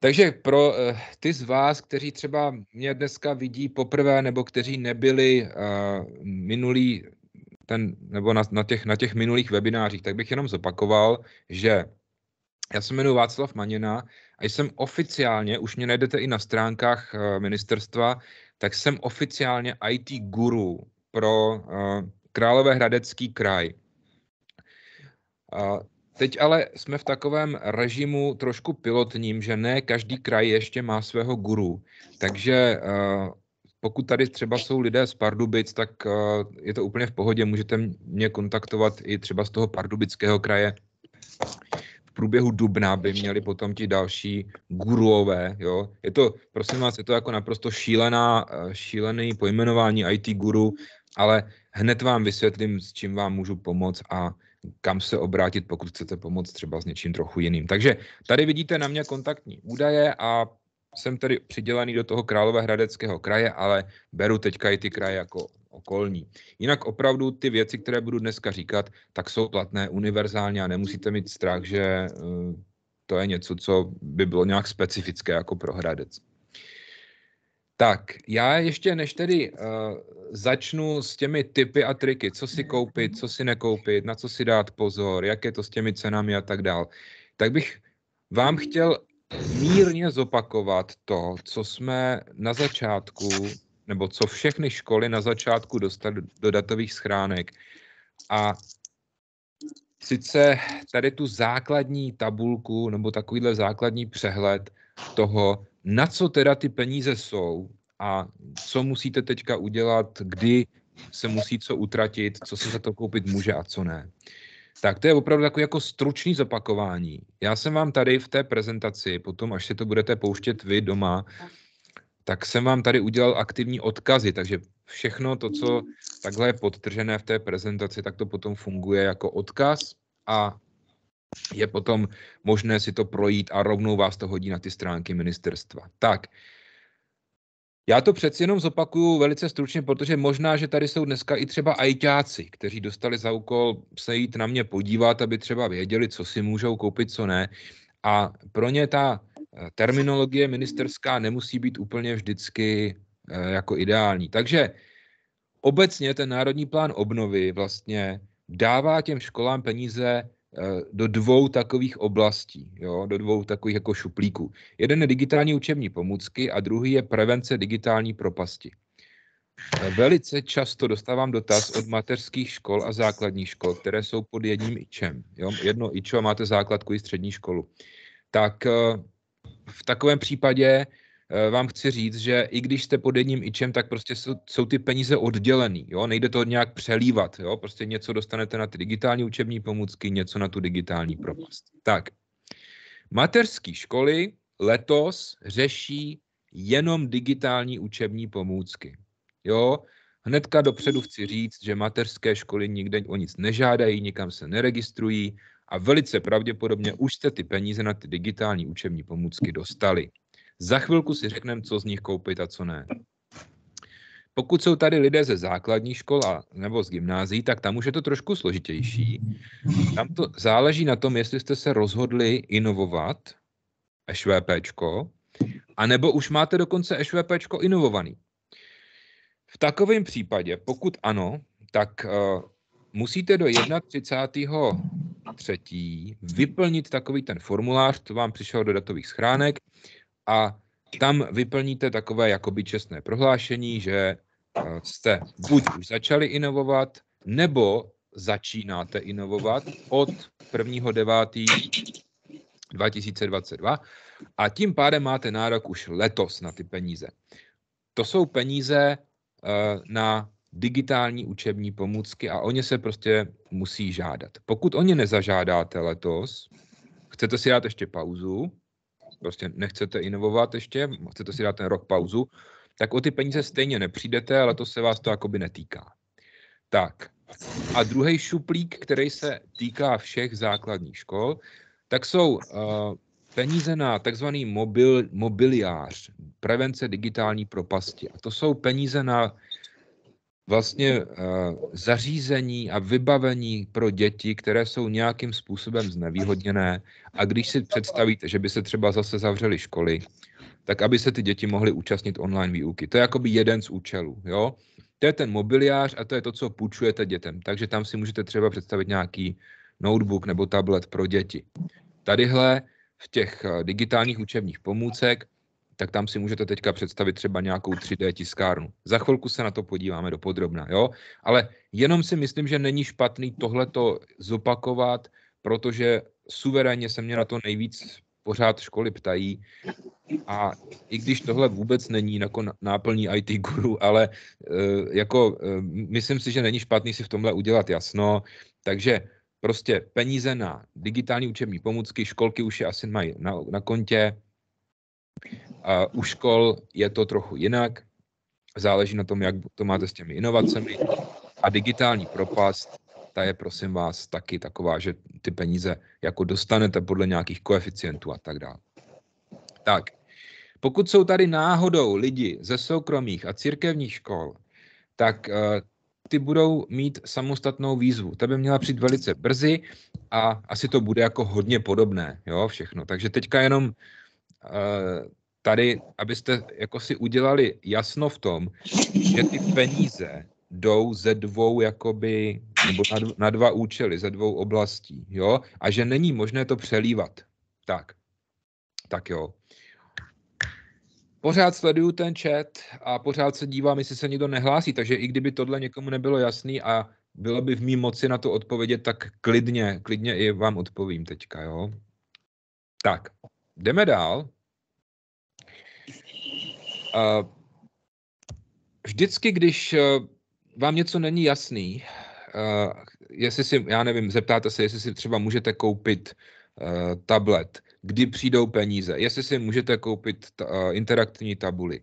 Takže pro eh, ty z vás, kteří třeba mě dneska vidí poprvé, nebo kteří nebyli eh, minulý ten, nebo na, na, těch, na těch minulých webinářích, tak bych jenom zopakoval, že já se jmenuji Václav Maněna a jsem oficiálně, už mě najdete i na stránkách eh, ministerstva, tak jsem oficiálně IT guru pro Královéhradecký kraj. Teď ale jsme v takovém režimu trošku pilotním, že ne každý kraj ještě má svého guru. Takže eh, pokud tady třeba jsou lidé z Pardubic, tak eh, je to úplně v pohodě. Můžete mě kontaktovat i třeba z toho pardubického kraje. V průběhu dubna by měli potom ti další guruové. Jo? Je to, prosím vás, je to jako naprosto šílená, eh, šílený pojmenování IT guru, ale hned vám vysvětlím, s čím vám můžu pomoct a kam se obrátit, pokud chcete pomoct třeba s něčím trochu jiným. Takže tady vidíte na mě kontaktní údaje a jsem tedy přidělený do toho Královéhradeckého kraje, ale beru teďka i ty kraje jako okolní. Jinak opravdu ty věci, které budu dneska říkat, tak jsou platné univerzálně a nemusíte mít strach, že eh, to je něco, co by bylo nějak specifické jako pro Hradec. Tak, já ještě než tedy uh, začnu s těmi typy a triky, co si koupit, co si nekoupit, na co si dát pozor, jak je to s těmi cenami a tak dál, tak bych vám chtěl mírně zopakovat to, co jsme na začátku, nebo co všechny školy na začátku dostaly do datových schránek. A sice tady tu základní tabulku, nebo takovýhle základní přehled, toho, na co teda ty peníze jsou a co musíte teďka udělat, kdy se musí co utratit, co se za to koupit může a co ne. Tak to je opravdu takové jako stručný zopakování. Já jsem vám tady v té prezentaci, potom až si to budete pouštět vy doma, tak jsem vám tady udělal aktivní odkazy, takže všechno to, co takhle je podtržené v té prezentaci, tak to potom funguje jako odkaz a je potom možné si to projít a rovnou vás to hodí na ty stránky ministerstva. Tak, já to přeci jenom zopakuju velice stručně, protože možná, že tady jsou dneska i třeba ajťáci, kteří dostali za úkol se jít na mě podívat, aby třeba věděli, co si můžou koupit, co ne. A pro ně ta eh, terminologie ministerská nemusí být úplně vždycky eh, jako ideální. Takže obecně ten Národní plán obnovy vlastně dává těm školám peníze Eh, do dvou takových oblastí, jo, do dvou takových jako šuplíků. Jeden je digitální učební pomůcky a druhý je prevence digitální propasti. Eh, velice často dostávám dotaz od mateřských škol a základních škol, které jsou pod jedním ičem. Jo? Jedno ičo a máte základku i střední školu. Tak eh, v takovém případě Eh, vám chci říct, že i když jste pod jedním ičem, tak prostě jsou, jsou ty peníze oddělený, jo, nejde to nějak přelívat, jo, prostě něco dostanete na ty digitální učební pomůcky, něco na tu digitální propast. Tak, mateřské školy letos řeší jenom digitální učební pomůcky, jo, Hnedka dopředu chci říct, že mateřské školy nikde o nic nežádají, nikam se neregistrují a velice pravděpodobně už jste ty peníze na ty digitální učební pomůcky dostali. Za chvilku si řekneme, co z nich koupit a co ne. Pokud jsou tady lidé ze základní škola nebo z gymnázií, tak tam už je to trošku složitější. Tam to záleží na tom, jestli jste se rozhodli inovovat ŠVPčko, anebo už máte dokonce ŠVPčko inovovaný. V takovém případě, pokud ano, tak uh, musíte do 31. třetí vyplnit takový ten formulář, to vám přišel do datových schránek, a tam vyplníte takové jakoby čestné prohlášení, že eh, jste buď už začali inovovat, nebo začínáte inovovat od 1. 9. 2022 a tím pádem máte nárok už letos na ty peníze. To jsou peníze eh, na digitální učební pomůcky a o ně se prostě musí žádat. Pokud o ně nezažádáte letos, chcete si dát ještě pauzu, prostě nechcete inovovat ještě, chcete si dát ten rok pauzu, tak o ty peníze stejně nepřijdete, ale to se vás to jakoby netýká. Tak. A druhý šuplík, který se týká všech základních škol, tak jsou uh, peníze na takzvaný mobil, mobiliář, prevence digitální propasti. A to jsou peníze na vlastně eh, zařízení a vybavení pro děti, které jsou nějakým způsobem znevýhodněné. A když si představíte, že by se třeba zase zavřely školy, tak aby se ty děti mohly účastnit online výuky. To je jakoby jeden z účelů. Jo? To je ten mobiliář a to je to, co půjčujete dětem. Takže tam si můžete třeba představit nějaký notebook nebo tablet pro děti. Tadyhle v těch eh, digitálních učebních pomůcek tak tam si můžete teďka představit třeba nějakou 3D tiskárnu. Za chvilku se na to podíváme do podrobna, jo? Ale jenom si myslím, že není špatný tohleto zopakovat, protože suverénně se mě na to nejvíc pořád školy ptají. A i když tohle vůbec není jako náplní IT guru, ale e, jako e, myslím si, že není špatný si v tomhle udělat jasno. Takže prostě peníze na digitální učební pomůcky, školky už je asi mají na, na kontě, a u škol je to trochu jinak, záleží na tom, jak to máte s těmi inovacemi. A digitální propast, ta je prosím vás taky taková, že ty peníze jako dostanete podle nějakých koeficientů a tak dále. Tak, pokud jsou tady náhodou lidi ze soukromých a církevních škol, tak eh, ty budou mít samostatnou výzvu. Ta by měla přijít velice brzy a asi to bude jako hodně podobné, jo, všechno. Takže teďka jenom Eh, tady, abyste jako si udělali jasno v tom, že ty peníze jdou ze dvou jakoby, nebo na, dva, na dva účely, ze dvou oblastí, jo, a že není možné to přelívat. Tak, tak jo. Pořád sleduju ten chat a pořád se dívám, jestli se někdo nehlásí, takže i kdyby tohle někomu nebylo jasný a bylo by v mý moci na to odpovědět, tak klidně, klidně i vám odpovím teďka, jo. Tak, Jdeme dál. Vždycky, když eh, vám něco není jasný, eh, jestli si, já nevím, zeptáte se, jestli si třeba můžete koupit eh, tablet, kdy přijdou peníze, jestli si můžete koupit interaktivní tabuli,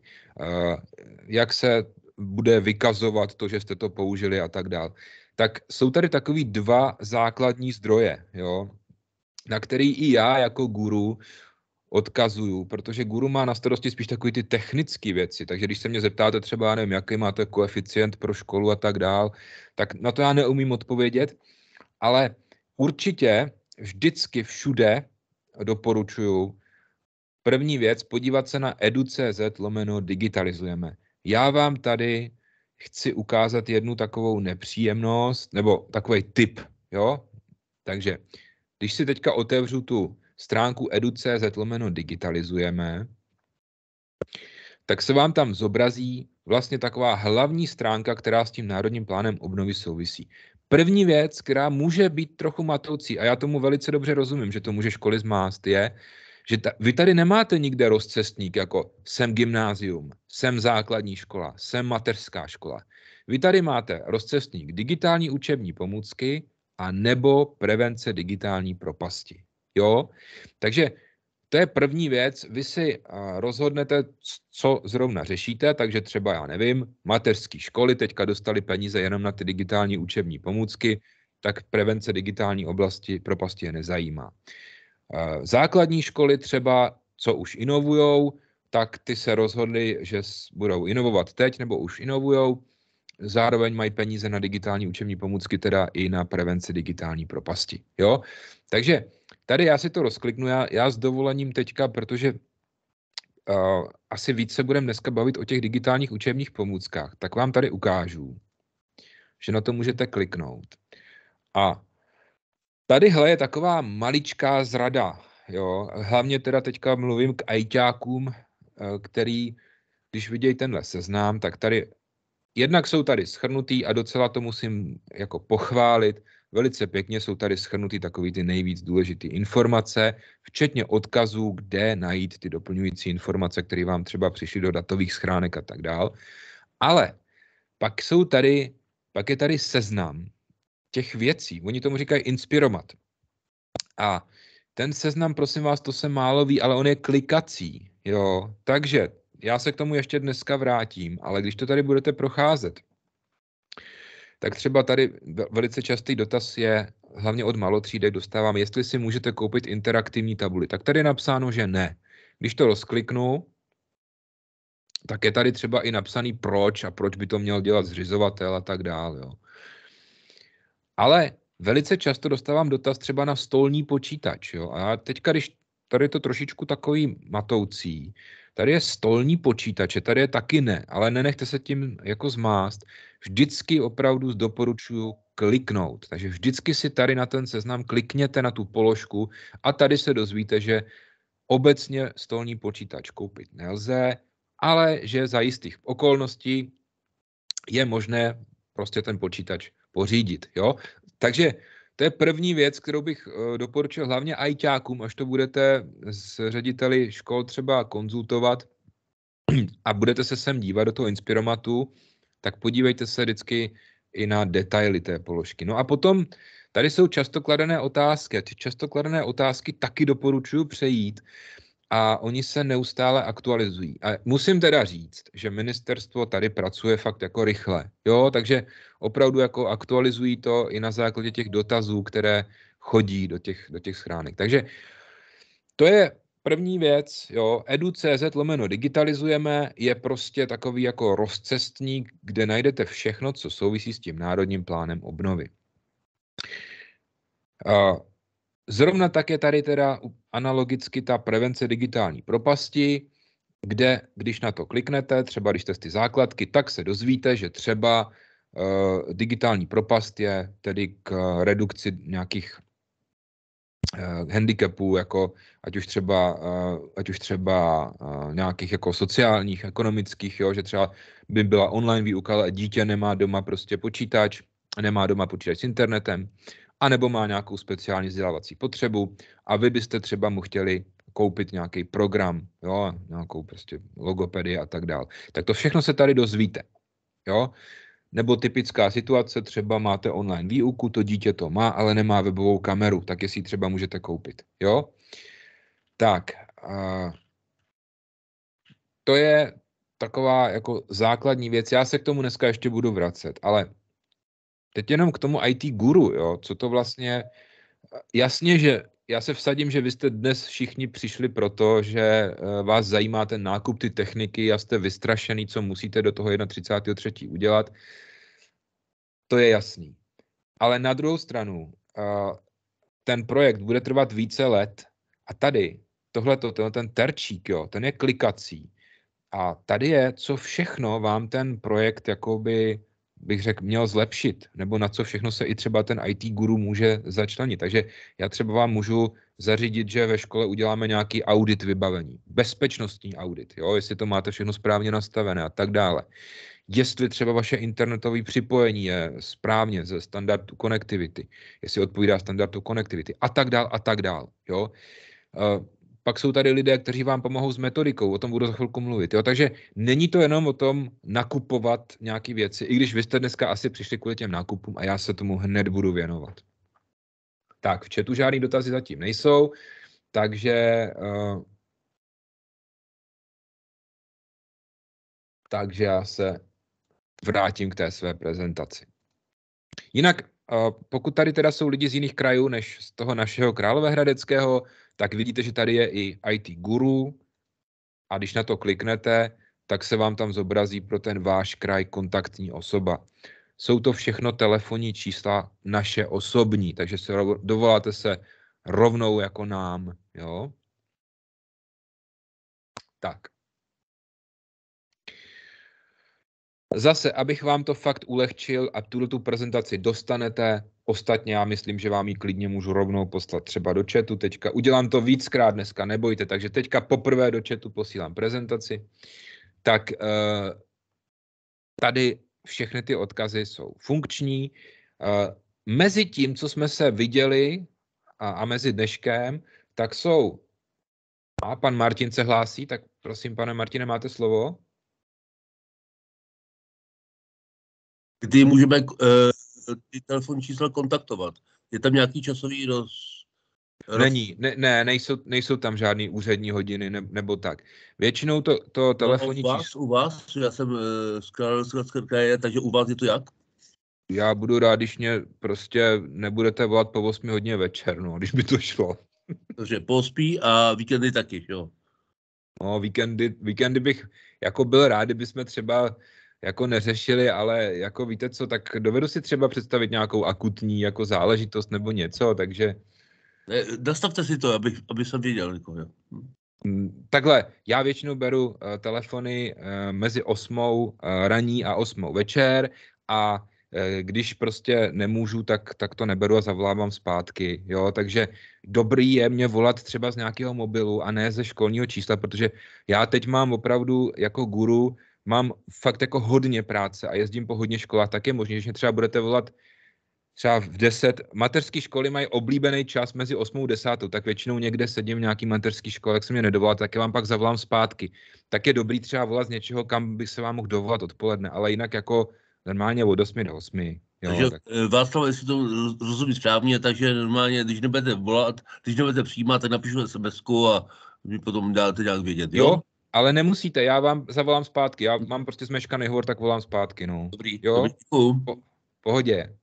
jak se bude vykazovat to, že jste to použili a tak dál. Tak jsou tady takový dva základní zdroje, jo, na který i já jako guru odkazuju, protože guru má na starosti spíš takové ty technické věci, takže když se mě zeptáte třeba, nevím, jaký máte koeficient pro školu a tak dál, tak na to já neumím odpovědět, ale určitě vždycky všude doporučuju první věc podívat se na edu.cz lomeno digitalizujeme. Já vám tady chci ukázat jednu takovou nepříjemnost, nebo takový tip, jo? Takže, když si teďka otevřu tu stránku edu.cz lomeno digitalizujeme, tak se vám tam zobrazí vlastně taková hlavní stránka, která s tím národním plánem obnovy souvisí. První věc, která může být trochu matoucí, a já tomu velice dobře rozumím, že to může školy zmást, je, že ta, vy tady nemáte nikde rozcestník jako jsem gymnázium, jsem základní škola, jsem mateřská škola. Vy tady máte rozcestník digitální učební pomůcky a nebo prevence digitální propasti. Jo? Takže to je první věc. Vy si rozhodnete, co zrovna řešíte, takže třeba, já nevím, mateřské školy teďka dostali peníze jenom na ty digitální učební pomůcky, tak prevence digitální oblasti propasti je nezajímá. Základní školy třeba, co už inovujou, tak ty se rozhodli, že budou inovovat teď nebo už inovujou. Zároveň mají peníze na digitální učební pomůcky, teda i na prevenci digitální propasti. Jo? Takže Tady já si to rozkliknu, já, já s dovolením teďka, protože uh, asi více budeme dneska bavit o těch digitálních učebních pomůckách, tak vám tady ukážu, že na to můžete kliknout. A tadyhle je taková maličká zrada, jo, hlavně teda teďka mluvím k ajťákům, eh, který, když vidějí tenhle seznám, tak tady jednak jsou tady schrnutý a docela to musím jako pochválit, Velice pěkně jsou tady schrnuty takové ty nejvíc důležité informace, včetně odkazů, kde najít ty doplňující informace, které vám třeba přišly do datových schránek a tak dál. Ale pak jsou tady, pak je tady seznam těch věcí. Oni tomu říkají inspiromat. A ten seznam, prosím vás, to se málo ví, ale on je klikací. Jo, takže já se k tomu ještě dneska vrátím, ale když to tady budete procházet, tak třeba tady velice častý dotaz je, hlavně od malotřídek dostávám, jestli si můžete koupit interaktivní tabuli. Tak tady je napsáno, že ne. Když to rozkliknu, tak je tady třeba i napsaný proč a proč by to měl dělat zřizovatel a tak dále. Jo. Ale velice často dostávám dotaz třeba na stolní počítač. Jo. A teďka, když tady je to trošičku takový matoucí, tady je stolní počítače, tady je taky ne, ale nenechte se tím jako zmást vždycky opravdu doporučuju kliknout. Takže vždycky si tady na ten seznam klikněte na tu položku a tady se dozvíte, že obecně stolní počítač koupit nelze, ale že za jistých okolností je možné prostě ten počítač pořídit. Jo? Takže to je první věc, kterou bych eh, doporučil hlavně ajťákům, až to budete s řediteli škol třeba konzultovat a budete se sem dívat do toho inspiromatu, tak podívejte se vždycky i na detaily té položky. No a potom tady jsou často kladené otázky. A ty často kladené otázky taky doporučuji přejít a oni se neustále aktualizují. A musím teda říct, že ministerstvo tady pracuje fakt jako rychle. Jo, takže opravdu jako aktualizují to i na základě těch dotazů, které chodí do těch, do těch schránek. Takže to je První věc, jo, edu.cz lomeno digitalizujeme je prostě takový jako rozcestník, kde najdete všechno, co souvisí s tím národním plánem obnovy. Zrovna tak je tady teda analogicky ta prevence digitální propasti, kde, když na to kliknete, třeba když jste z ty základky, tak se dozvíte, že třeba eh, digitální propast je tedy k redukci nějakých Eh, handicapů, jako ať už třeba, eh, ať už třeba eh, nějakých jako sociálních, ekonomických, jo, že třeba by byla online výuka, ale dítě nemá doma prostě počítač, nemá doma počítač s internetem, anebo má nějakou speciální vzdělávací potřebu a vy byste třeba mu chtěli koupit nějaký program, jo, nějakou prostě logopedii a tak dál. Tak to všechno se tady dozvíte. Jo? Nebo typická situace, třeba máte online výuku, to dítě to má, ale nemá webovou kameru, tak jestli ji třeba můžete koupit. Jo? Tak, a to je taková jako základní věc. Já se k tomu dneska ještě budu vracet, ale teď jenom k tomu IT guru, jo? co to vlastně, jasně, že já se vsadím, že vy jste dnes všichni přišli proto, že eh, vás zajímá ten nákup, ty techniky a jste vystrašený, co musíte do toho 31.3. udělat. To je jasný. Ale na druhou stranu, eh, ten projekt bude trvat více let a tady tohle, ten terčík, jo, ten je klikací. A tady je, co všechno vám ten projekt jakoby bych řekl, měl zlepšit, nebo na co všechno se i třeba ten IT guru může začlenit. Takže já třeba vám můžu zařídit, že ve škole uděláme nějaký audit vybavení, bezpečnostní audit, jo, jestli to máte všechno správně nastavené a tak dále. Jestli třeba vaše internetové připojení je správně ze standardu konektivity, jestli odpovídá standardu konektivity a tak dál a tak dál, jo. Eh, pak jsou tady lidé, kteří vám pomohou s metodikou, o tom budu za chvilku mluvit. Jo? Takže není to jenom o tom nakupovat nějaké věci, i když vy jste dneska asi přišli kvůli těm nákupům a já se tomu hned budu věnovat. Tak, v chatu žádný dotazy zatím nejsou, takže uh, takže já se vrátím k té své prezentaci. Jinak, eh, pokud tady teda jsou lidi z jiných krajů než z toho našeho Královéhradeckého, tak vidíte, že tady je i IT guru a když na to kliknete, tak se vám tam zobrazí pro ten váš kraj kontaktní osoba. Jsou to všechno telefonní čísla naše osobní, takže se dovoláte se rovnou jako nám. Jo? Tak. Zase, abych vám to fakt ulehčil a tuto tu prezentaci dostanete, Ostatně já myslím, že vám ji klidně můžu rovnou poslat třeba do chatu teďka. Udělám to víckrát dneska, nebojte. Takže teďka poprvé do chatu posílám prezentaci. Tak eh, tady všechny ty odkazy jsou funkční. Eh, mezi tím, co jsme se viděli a, a mezi dneškem, tak jsou... A pan Martin se hlásí, tak prosím, pane Martine, máte slovo. Kdy můžeme uh, Eh, ty telefonní čísla kontaktovat. Je tam nějaký časový roz... roz... Není, ne, ne nejsou, nejsou tam žádný úřední hodiny ne, nebo tak. Většinou to, to no, telefonní no, u vás, číslo... U vás, já jsem eh, z Královéhradeckého kraje, takže u vás je to jak? Já budu rád, když mě prostě nebudete volat po 8 hodině večer, no, když by to šlo. Takže pospí a víkendy taky, jo? No, víkendy, víkendy bych jako byl rád, kdyby jsme třeba jako neřešili, ale jako víte co, tak dovedu si třeba představit nějakou akutní jako záležitost nebo něco, takže... Nastavte si to, aby, aby jsem věděl někoho. Jo. Mm, takhle, já většinou beru uh, telefony uh, mezi osmou uh, eh, raní a osmou večer a když prostě nemůžu, tak, tak to neberu a zavolávám zpátky, jo, takže dobrý je mě volat třeba z nějakého mobilu a ne ze školního čísla, protože já teď mám opravdu jako guru mám fakt jako hodně práce a jezdím po hodně školách, tak je možné, že třeba budete volat třeba v 10, mateřské školy mají oblíbený čas mezi 8 a 10, tak většinou někde sedím v nějaký mateřské škole, jak se mě nedovolat, tak je vám pak zavolám zpátky. Tak je dobrý třeba volat z něčeho, kam bych se vám mohl dovolat odpoledne, ale jinak jako normálně od 8 do 8. Jo, takže tak. Eh, Václav, jestli to rozumí správně, takže normálně, když nebudete volat, když nebudete přijímat, tak napíšu sms a vy potom dáte nějak vědět. Jo, jo ale nemusíte, já vám zavolám zpátky. Já mám prostě zmeškaný hovor, tak volám zpátky, no. Dobrý, jo? Po, pohodě.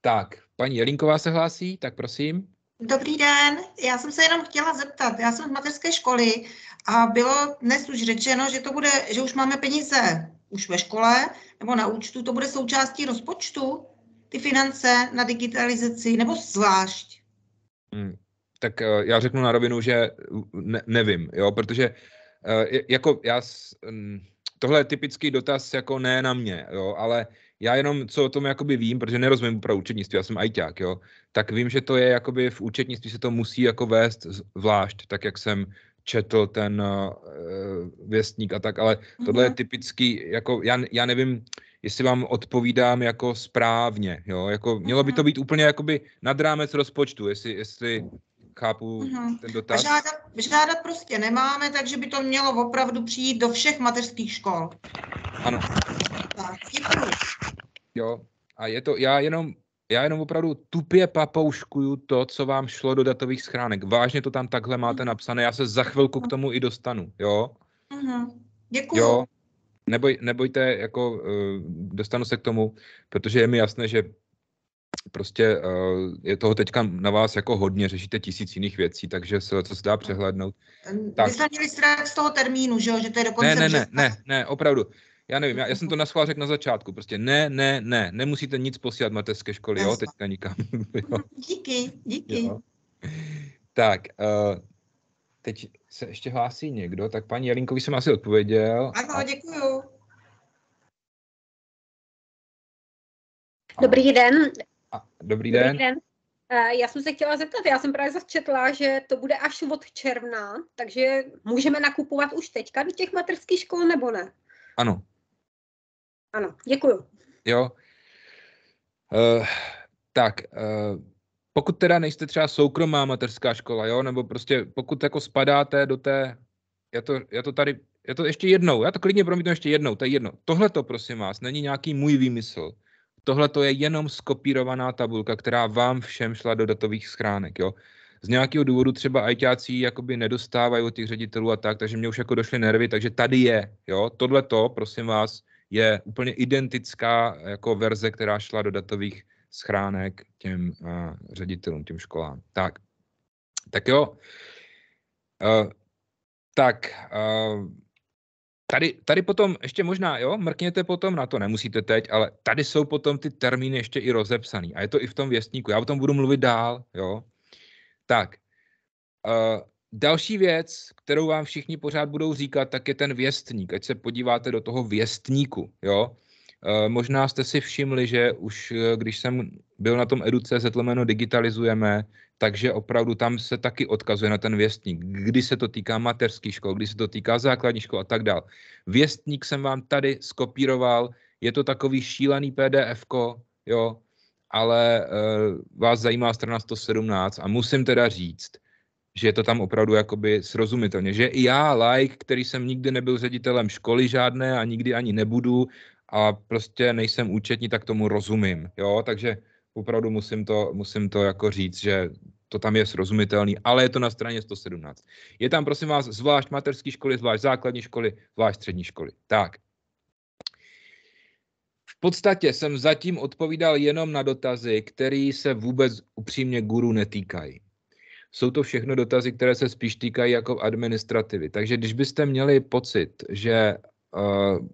Tak, paní Jelinková se hlásí, tak prosím. Dobrý den, já jsem se jenom chtěla zeptat. Já jsem z mateřské školy a bylo dnes už řečeno, že to bude, že už máme peníze už ve škole nebo na účtu, to bude součástí rozpočtu, ty finance na digitalizaci, nebo zvlášť? Hmm tak eh, já řeknu na rovinu, že mm, ne, nevím, jo, protože eh, jako já, mm, tohle je typický dotaz jako ne na mě, jo, ale já jenom, co o tom jakoby vím, protože nerozumím pro účetnictví, já jsem ajťák, jo, tak vím, že to je jakoby v účetnictví se to musí jako vést zvlášť, tak jak jsem četl ten uh, věstník a tak, ale mm-hmm. tohle je mhm. typický, jako já, já nevím, jestli vám odpovídám jako správně, jo, jako mělo by to mhm. být úplně jakoby nad rámec rozpočtu, jestli, jestli chápu uh-huh. ten dotaz. žádat, žádat prostě nemáme, takže by to mělo opravdu přijít do všech mateřských škol. Ano. Tak, Jo, a je to, já jenom, já jenom opravdu tupě papouškuju to, co vám šlo do datových schránek. Vážně to tam takhle máte mhm. napsané, já se za chvilku k tomu i dostanu, jo? Uh-huh. Děkuji. Jo, Neboj, nebojte, jako eh, dostanu se k tomu, protože je mi jasné, že prostě eh, je toho teďka na vás jako hodně, řešíte tisíc jiných věcí, takže se, co se dá no. přehlednout. Tak. Vy jste měli strach z toho termínu, že jo, že to je dokonce... Ne, ne, ne, ne, opravdu. Já nevím, já, já jsem to na řekl na začátku, prostě ne, ne, ne, nemusíte nic posílat mateřské školy, jo, teďka nikam. Jo. Díky, díky. Jo. Tak, uh, teď se ještě hlásí někdo, tak paní Jelinkovi jsem asi odpověděl. Ano, děkuju. Dobrý den, Dobrý den. Dobrý den. Eh, já jsem se chtěla zeptat, já jsem právě začetla, že to bude až od června, takže můžeme nakupovat už teďka do těch materských škol, nebo ne? Ano. Ano, děkuju. Jo. Uh, tak, uh, pokud teda nejste třeba soukromá materská škola, jo, nebo prostě pokud jako spadáte do té, já to, já to tady, já to ještě jednou, já to klidně promítnu ještě jednou, to je jedno. Tohle to, prosím vás, není nějaký můj výmysl. Tohle to je jenom skopírovaná tabulka, která vám všem šla do datových schránek. Jo? Z nějakého důvodu třeba ITáci jakoby nedostávají od těch ředitelů a tak, takže mě už jako došly nervy, takže tady je. Jo? Tohle to, prosím vás, je úplně identická jako verze, která šla do datových schránek těm uh, ředitelům, těm školám. Tak, tak jo. Uh, tak, uh, tady, tady potom ještě možná, jo, mrkněte potom na to, nemusíte teď, ale tady jsou potom ty termíny ještě i rozepsaný a je to i v tom věstníku. Já o tom budu mluvit dál, jo. Tak, uh, další věc, kterou vám všichni pořád budou říkat, tak je ten věstník. Ať se podíváte do toho věstníku, jo. Eh, možná jste si všimli, že už eh, když jsem byl na tom educe lomeno digitalizujeme, takže opravdu tam se taky odkazuje na ten věstník, kdy se to týká mateřských škol, kdy se to týká základní škol a tak dál. Věstník jsem vám tady skopíroval, je to takový šílený pdf jo, ale e, vás zajímá strana 117 a musím teda říct, že je to tam opravdu jakoby srozumitelně, že i já, like, který jsem nikdy nebyl ředitelem školy žádné a nikdy ani nebudu, a prostě nejsem účetní, tak tomu rozumím, jo, takže opravdu musím to, musím to jako říct, že to tam je srozumitelný, ale je to na straně 117. Je tam, prosím vás, zvlášť mateřské školy, zvlášť základní školy, zvlášť střední školy. Tak. V podstatě jsem zatím odpovídal jenom na dotazy, které se vůbec upřímně guru netýkají. Jsou to všechno dotazy, které se spíš týkají jako administrativy. Takže když byste měli pocit, že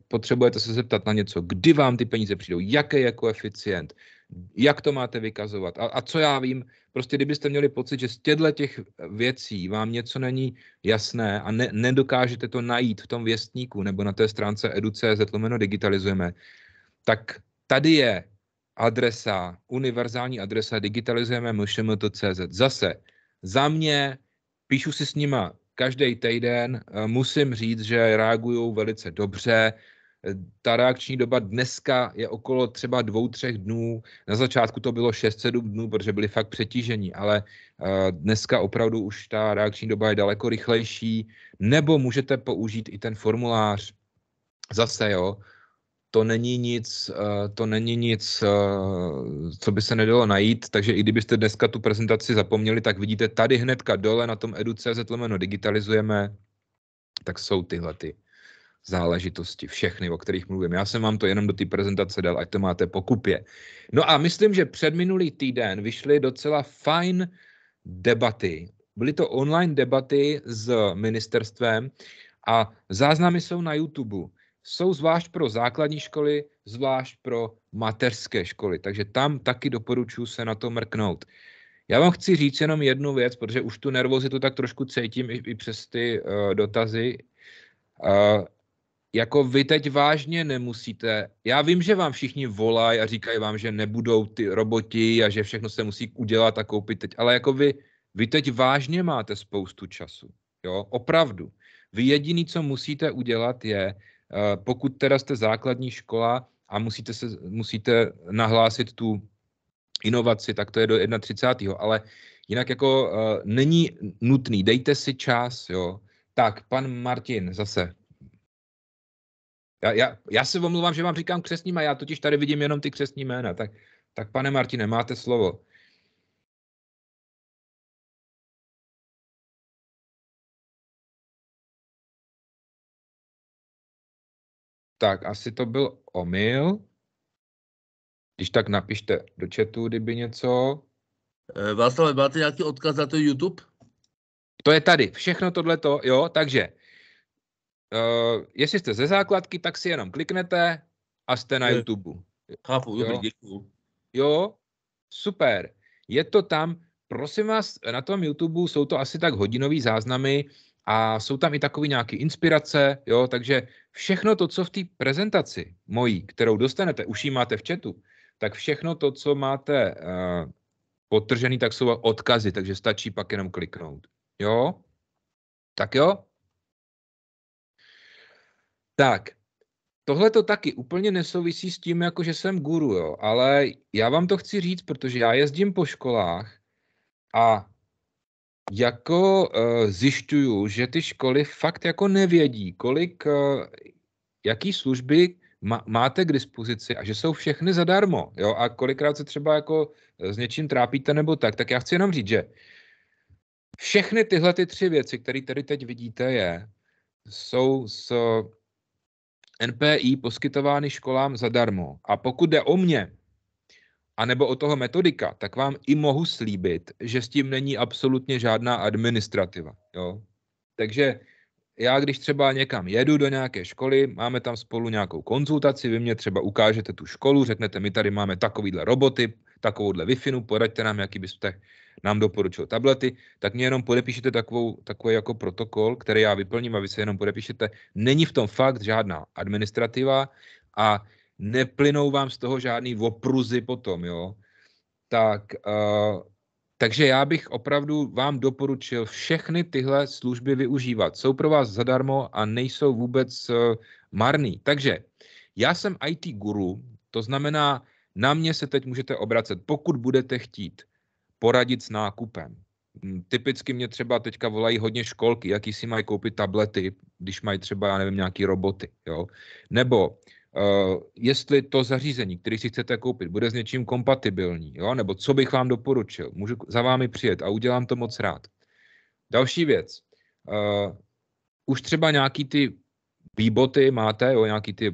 potřebujete se zeptat na něco, kdy vám ty peníze přijdou, jaký je koeficient, jak to máte vykazovat. A, a co já vím, prostě kdybyste měli pocit, že z těchto těch věcí vám něco není jasné a ne, nedokážete to najít v tom věstníku nebo na té stránce edu.cz lomeno digitalizujeme, tak tady je adresa, univerzální adresa digitalizujeme mšmt.cz. Zase, za mě, píšu si s nima každý týden. Eh, musím říct, že reagují velice dobře. Eh, ta reakční doba dneska je okolo třeba dvou, třech dnů. Na začátku to bylo 6-7 dnů, protože byli fakt přetížení, ale eh, dneska opravdu už ta reakční doba je daleko rychlejší. Nebo můžete použít i ten formulář zase, jo, to není nic, eh, to není nic, eh, co by se nedalo najít, takže i kdybyste dneska tu prezentaci zapomněli, tak vidíte tady hnedka dole na tom edu.cz lomeno digitalizujeme, tak jsou tyhle ty záležitosti, všechny, o kterých mluvím. Já jsem vám to jenom do té prezentace dal, ať to máte pokupě. No a myslím, že před minulý týden vyšly docela fajn debaty. Byly to online debaty s ministerstvem a záznamy jsou na YouTube jsou zvlášť pro základní školy, zvlášť pro mateřské školy. Takže tam taky doporučuji se na to mrknout. Já vám chci říct jenom jednu věc, protože už tu nervozitu tak trošku cítím i, i přes ty uh, dotazy. Uh, jako vy teď vážně nemusíte. Já vím, že vám všichni volají a říkají vám, že nebudou ty roboti a že všechno se musí udělat a koupit teď, ale jako vy, vy teď vážně máte spoustu času. Jo, opravdu. Vy jediný, co musíte udělat, je, Eh, pokud teda jste základní škola a musíte, se, musíte nahlásit tu inovaci, tak to je do 31. Ale jinak jako uh, není nutný, dejte si čas, jo. Tak, pan Martin zase. Já, já, já se omluvám, že vám říkám křesníma. já totiž tady vidím jenom ty křesní jména. Tak, tak pane Martine, máte slovo. tak asi to byl omyl. Když tak napište do chatu, kdyby něco. Eh, Václav, máte nějaký odkaz na to YouTube? To je tady, všechno tohleto, jo, takže uh, jestli jste ze základky, tak si jenom kliknete a jste na je, eh, YouTube. Chápu, jo. dobrý, děkuji. Jo, super. Je to tam, prosím vás, na tom YouTube jsou to asi tak hodinový záznamy, a jsou tam i takové nějaké inspirace, jo, takže všechno to, co v té prezentaci mojí, kterou dostanete, už ji máte v chatu, tak všechno to, co máte uh, eh, potržený, tak jsou odkazy, takže stačí pak jenom kliknout. Jo? Tak jo? Tak, tohle to taky úplně nesouvisí s tím, jako že jsem guru, jo, ale já vám to chci říct, protože já jezdím po školách a jako uh, zjišťuju, že ty školy fakt jako nevědí, kolik, uh, jaký služby ma- máte k dispozici a že jsou všechny zadarmo, jo, a kolikrát se třeba jako eh, s něčím trápíte nebo tak, tak já chci jenom říct, že všechny tyhle ty tři věci, které tady teď vidíte, je, jsou s NPI poskytovány školám zadarmo. A pokud jde o mě, anebo o toho metodika, tak vám i mohu slíbit, že s tím není absolutně žádná administrativa. Jo? Takže já, když třeba někam jedu do nějaké školy, máme tam spolu nějakou konzultaci, vy mě třeba ukážete tu školu, řeknete, my tady máme takovýhle roboty, takovouhle wi poraďte nám, jaký byste nám doporučil tablety, tak mě jenom podepíšete takovou, takový jako protokol, který já vyplním a vy se jenom podepíšete. Není v tom fakt žádná administrativa a neplynou vám z toho žádný opruzy potom, jo, tak, uh, takže já bych opravdu vám doporučil všechny tyhle služby využívat. Jsou pro vás zadarmo a nejsou vůbec uh, marný. Takže já jsem IT guru, to znamená, na mě se teď můžete obracet, pokud budete chtít poradit s nákupem. Hm, typicky mě třeba teďka volají hodně školky, jaký si mají koupit tablety, když mají třeba, já nevím, nějaký roboty, jo. Nebo Eh, jestli to zařízení, které si chcete koupit, bude s něčím kompatibilní, jo? nebo co bych vám doporučil, můžu za vámi přijet a udělám to moc rád. Další věc. Uh, už třeba nějaký ty výboty máte, jo, nějaký, ty,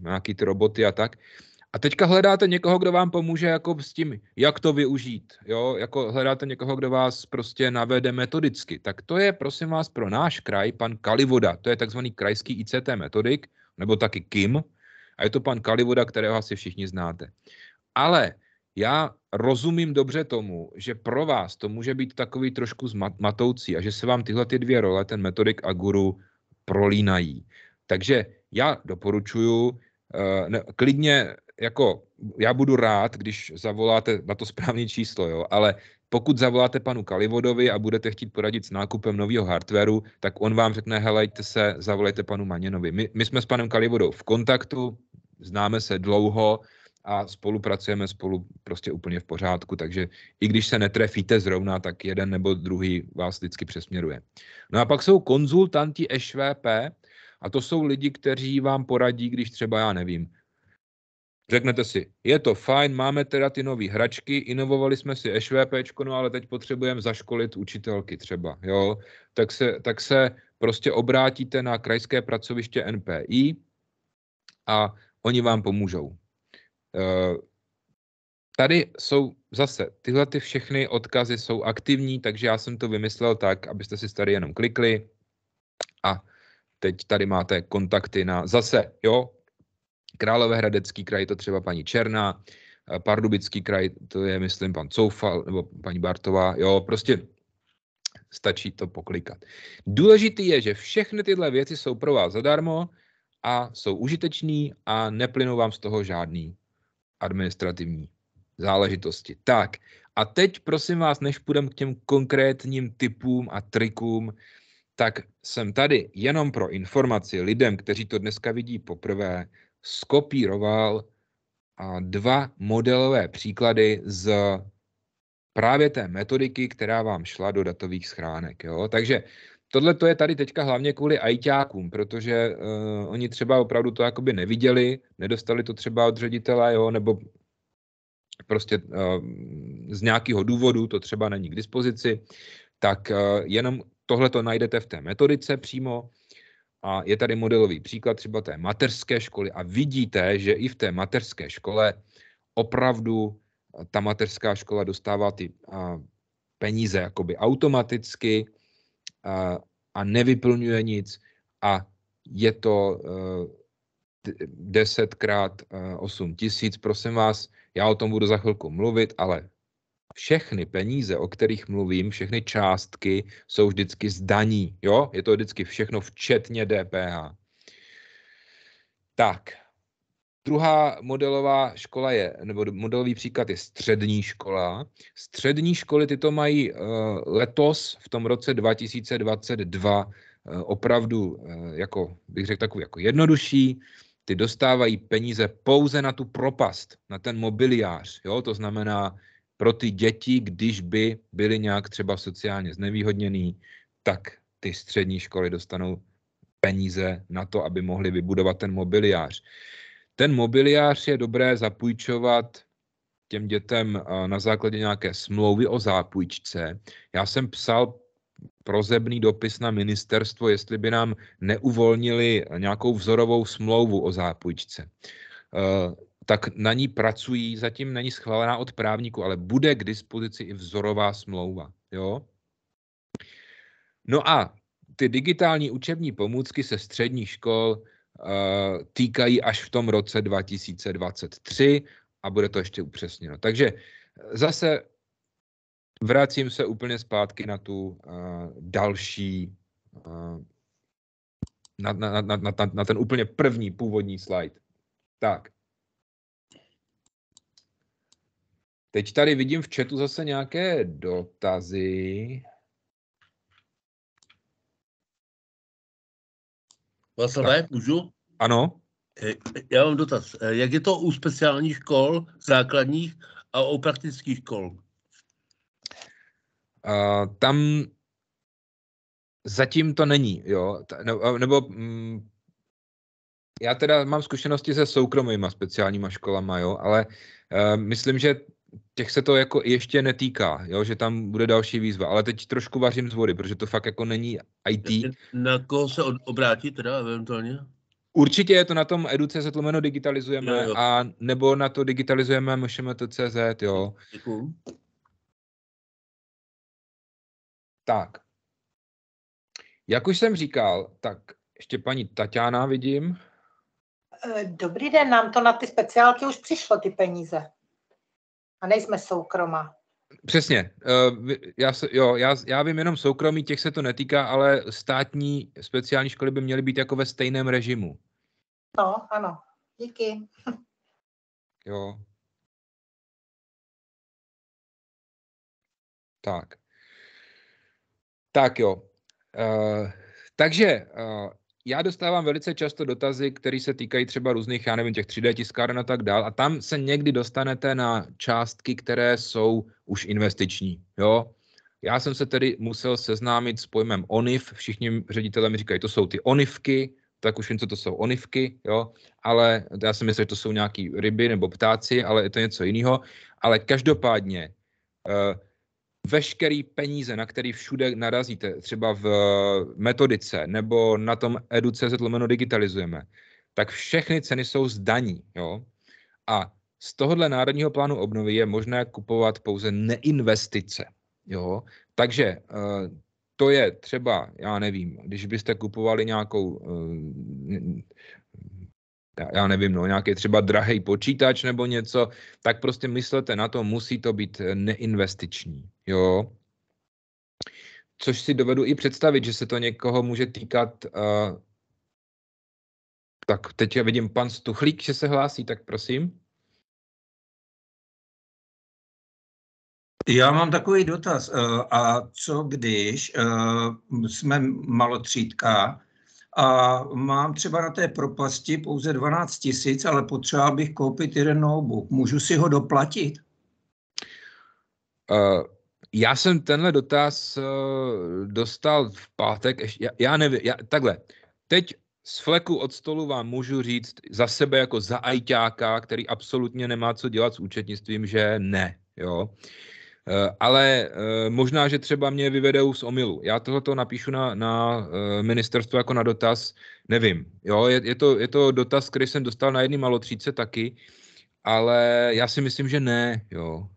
nějaký ty roboty a tak. A teďka hledáte někoho, kdo vám pomůže jako s tím, jak to využít. Jo? Jako hledáte někoho, kdo vás prostě navede metodicky. Tak to je, prosím vás, pro náš kraj pan Kalivoda. To je takzvaný krajský ICT metodik, nebo taky KIM, a je to pan Kalivoda, kterého asi všichni znáte. Ale já rozumím dobře tomu, že pro vás to může být takový trošku zmatoucí a že se vám tyhle ty dvě role, ten metodik a guru, prolínají. Takže já doporučuji, eh, ne, klidně jako já budu rád, když zavoláte na to správné číslo, jo, ale pokud zavoláte panu Kalivodovi a budete chtít poradit s nákupem nového hardwareu, tak on vám řekne, helejte se, zavolejte panu Maněnovi. My, my jsme s panem Kalivodou v kontaktu, známe se dlouho a spolupracujeme spolu prostě úplně v pořádku, takže i když se netrefíte zrovna, tak jeden nebo druhý vás vždycky přesměruje. No a pak jsou konzultanti SVP a to jsou lidi, kteří vám poradí, když třeba já nevím, Řeknete si, je to fajn, máme teda ty nové hračky, inovovali jsme si ŠVPčko, no ale teď potřebujeme zaškolit učitelky třeba, jo. Tak se, tak se prostě obrátíte na krajské pracoviště NPI a oni vám pomůžou. Eh, tady jsou zase, tyhle ty všechny odkazy jsou aktivní, takže já jsem to vymyslel tak, abyste si tady jenom klikli a teď tady máte kontakty na zase, jo, Královéhradecký kraj, to třeba paní Černá, eh, Pardubický kraj, to je, myslím, pan Coufal nebo paní Bartová, jo, prostě stačí to poklikat. Důležitý je, že všechny tyhle věci jsou pro vás zadarmo, a jsou užitečný a neplynou vám z toho žádný administrativní záležitosti. Tak a teď prosím vás, než půjdem k těm konkrétním typům a trikům, tak jsem tady jenom pro informaci lidem, kteří to dneska vidí poprvé, skopíroval dva modelové příklady z právě té metodiky, která vám šla do datových schránek. Jo? Takže tohle to je tady teďka hlavně kvůli ajťákům, protože uh, oni třeba opravdu to jakoby neviděli, nedostali to třeba od ředitele, jo, nebo prostě uh, z nějakého důvodu to třeba není k dispozici, tak uh, jenom tohle to najdete v té metodice přímo a je tady modelový příklad třeba té mateřské školy a vidíte, že i v té mateřské škole opravdu ta mateřská škola dostává ty uh, peníze jakoby automaticky, a, a nevyplňuje nic a je to eh, desetkrát eh, osm tisíc, prosím vás, já o tom budu za chvilku mluvit, ale všechny peníze, o kterých mluvím, všechny částky jsou vždycky zdaní, jo? Je to vždycky všechno včetně DPH. Tak, Druhá modelová škola je, nebo modelový příklad je střední škola. Střední školy tyto mají eh, letos v tom roce 2022 eh, opravdu, eh, jako bych řekl, takový jako jednodušší. Ty dostávají peníze pouze na tu propast, na ten mobiliář. Jo? To znamená pro ty děti, když by byly nějak třeba sociálně znevýhodněný, tak ty střední školy dostanou peníze na to, aby mohly vybudovat ten mobiliář. Ten mobiliář je dobré zapůjčovat těm dětem na základě nějaké smlouvy o zápůjčce. Já jsem psal prozebný dopis na ministerstvo, jestli by nám neuvolnili nějakou vzorovou smlouvu o zápůjčce. E, tak na ní pracují, zatím není schválená od právníku, ale bude k dispozici i vzorová smlouva. Jo? No a ty digitální učební pomůcky se středních škol týkají až v tom roce 2023 a bude to ještě upřesněno. Takže e, zase vracím se úplně zpátky na tu e, další, e, na, na, na, na, na ten úplně první původní slide. Tak. Teď tady vidím v chatu zase nějaké dotazy. Václavé, můžu? Ano. Eh, eh, já mám dotaz. Eh, jak je to u speciálních škol, základních a u praktických škol? Uh, tam zatím to není, jo. Nebo, nebo mm, já teda mám zkušenosti se soukromýma speciálníma školama, jo, ale uh, myslím, že těch se to jako ještě netýká, jo, že tam bude další výzva, ale teď trošku vařím z vody, protože to fakt jako není IT. Na koho se od, obrátit teda eventuálně? Určitě je to na tom educe lomeno digitalizujeme jo, jo. a nebo na to digitalizujeme mšmt.cz, jo. Děkuju. Tak. Jak už jsem říkal, tak ještě paní Tatiana vidím. Eh, dobrý den, nám to na ty speciálky už přišlo, ty peníze a nejsme soukroma. Přesně. Eh, já, jo, já, já vím jenom soukromí, těch se to netýká, ale státní speciální školy by měly být jako ve stejném režimu. No, ano. Díky. Jo. Tak. Tak jo. Uh, takže eh, já dostávám velice často dotazy, které se týkají třeba různých, já nevím, těch 3D tiskáren a tak dál. A tam se někdy dostanete na částky, které jsou už investiční. Jo? Já jsem se tedy musel seznámit s pojmem ONIF. Všichni ředitelé mi říkají, to jsou ty ONIFky, tak už vím, co to jsou onivky, jo, ale já si myslím, že to jsou nějaký ryby nebo ptáci, ale je to něco jiného. Ale každopádně, uh, veškerý peníze, na který všude narazíte, třeba v eh, metodice nebo na tom edu.cz lomeno digitalizujeme, tak všechny ceny jsou zdaní. Jo? A z tohohle národního plánu obnovy je možné kupovat pouze neinvestice. Jo? Takže eh, to je třeba, já nevím, když byste kupovali nějakou eh, já, já nevím, no, nějaký třeba drahý počítač nebo něco, tak prostě myslete na to, musí to být eh, neinvestiční, jo. Což si dovedu i představit, že se to někoho může týkat uh, tak teď já vidím pan Stuchlík, že se hlásí, tak prosím. Já mám takový dotaz. Eh, a co když eh, jsme malotřídka a mám třeba na té propasti pouze 12 tisíc, ale potřeboval bych koupit jeden notebook. Můžu si ho doplatit? Uh, já jsem tenhle dotaz uh, dostal v pátek, ještě, já, já nevím, já, takhle, teď z fleku od stolu vám můžu říct za sebe jako za ajťáka, který absolutně nemá co dělat s účetnictvím, že ne, jo. Uh, Eh, ale eh, možná, že třeba mě vyvedou z omilu. Já tohleto napíšu na, na eh, ministerstvo jako na dotaz, nevím. Jo, je, je, to, je to dotaz, který jsem dostal na jedný malotříce taky, ale já si myslím, že ne, jo.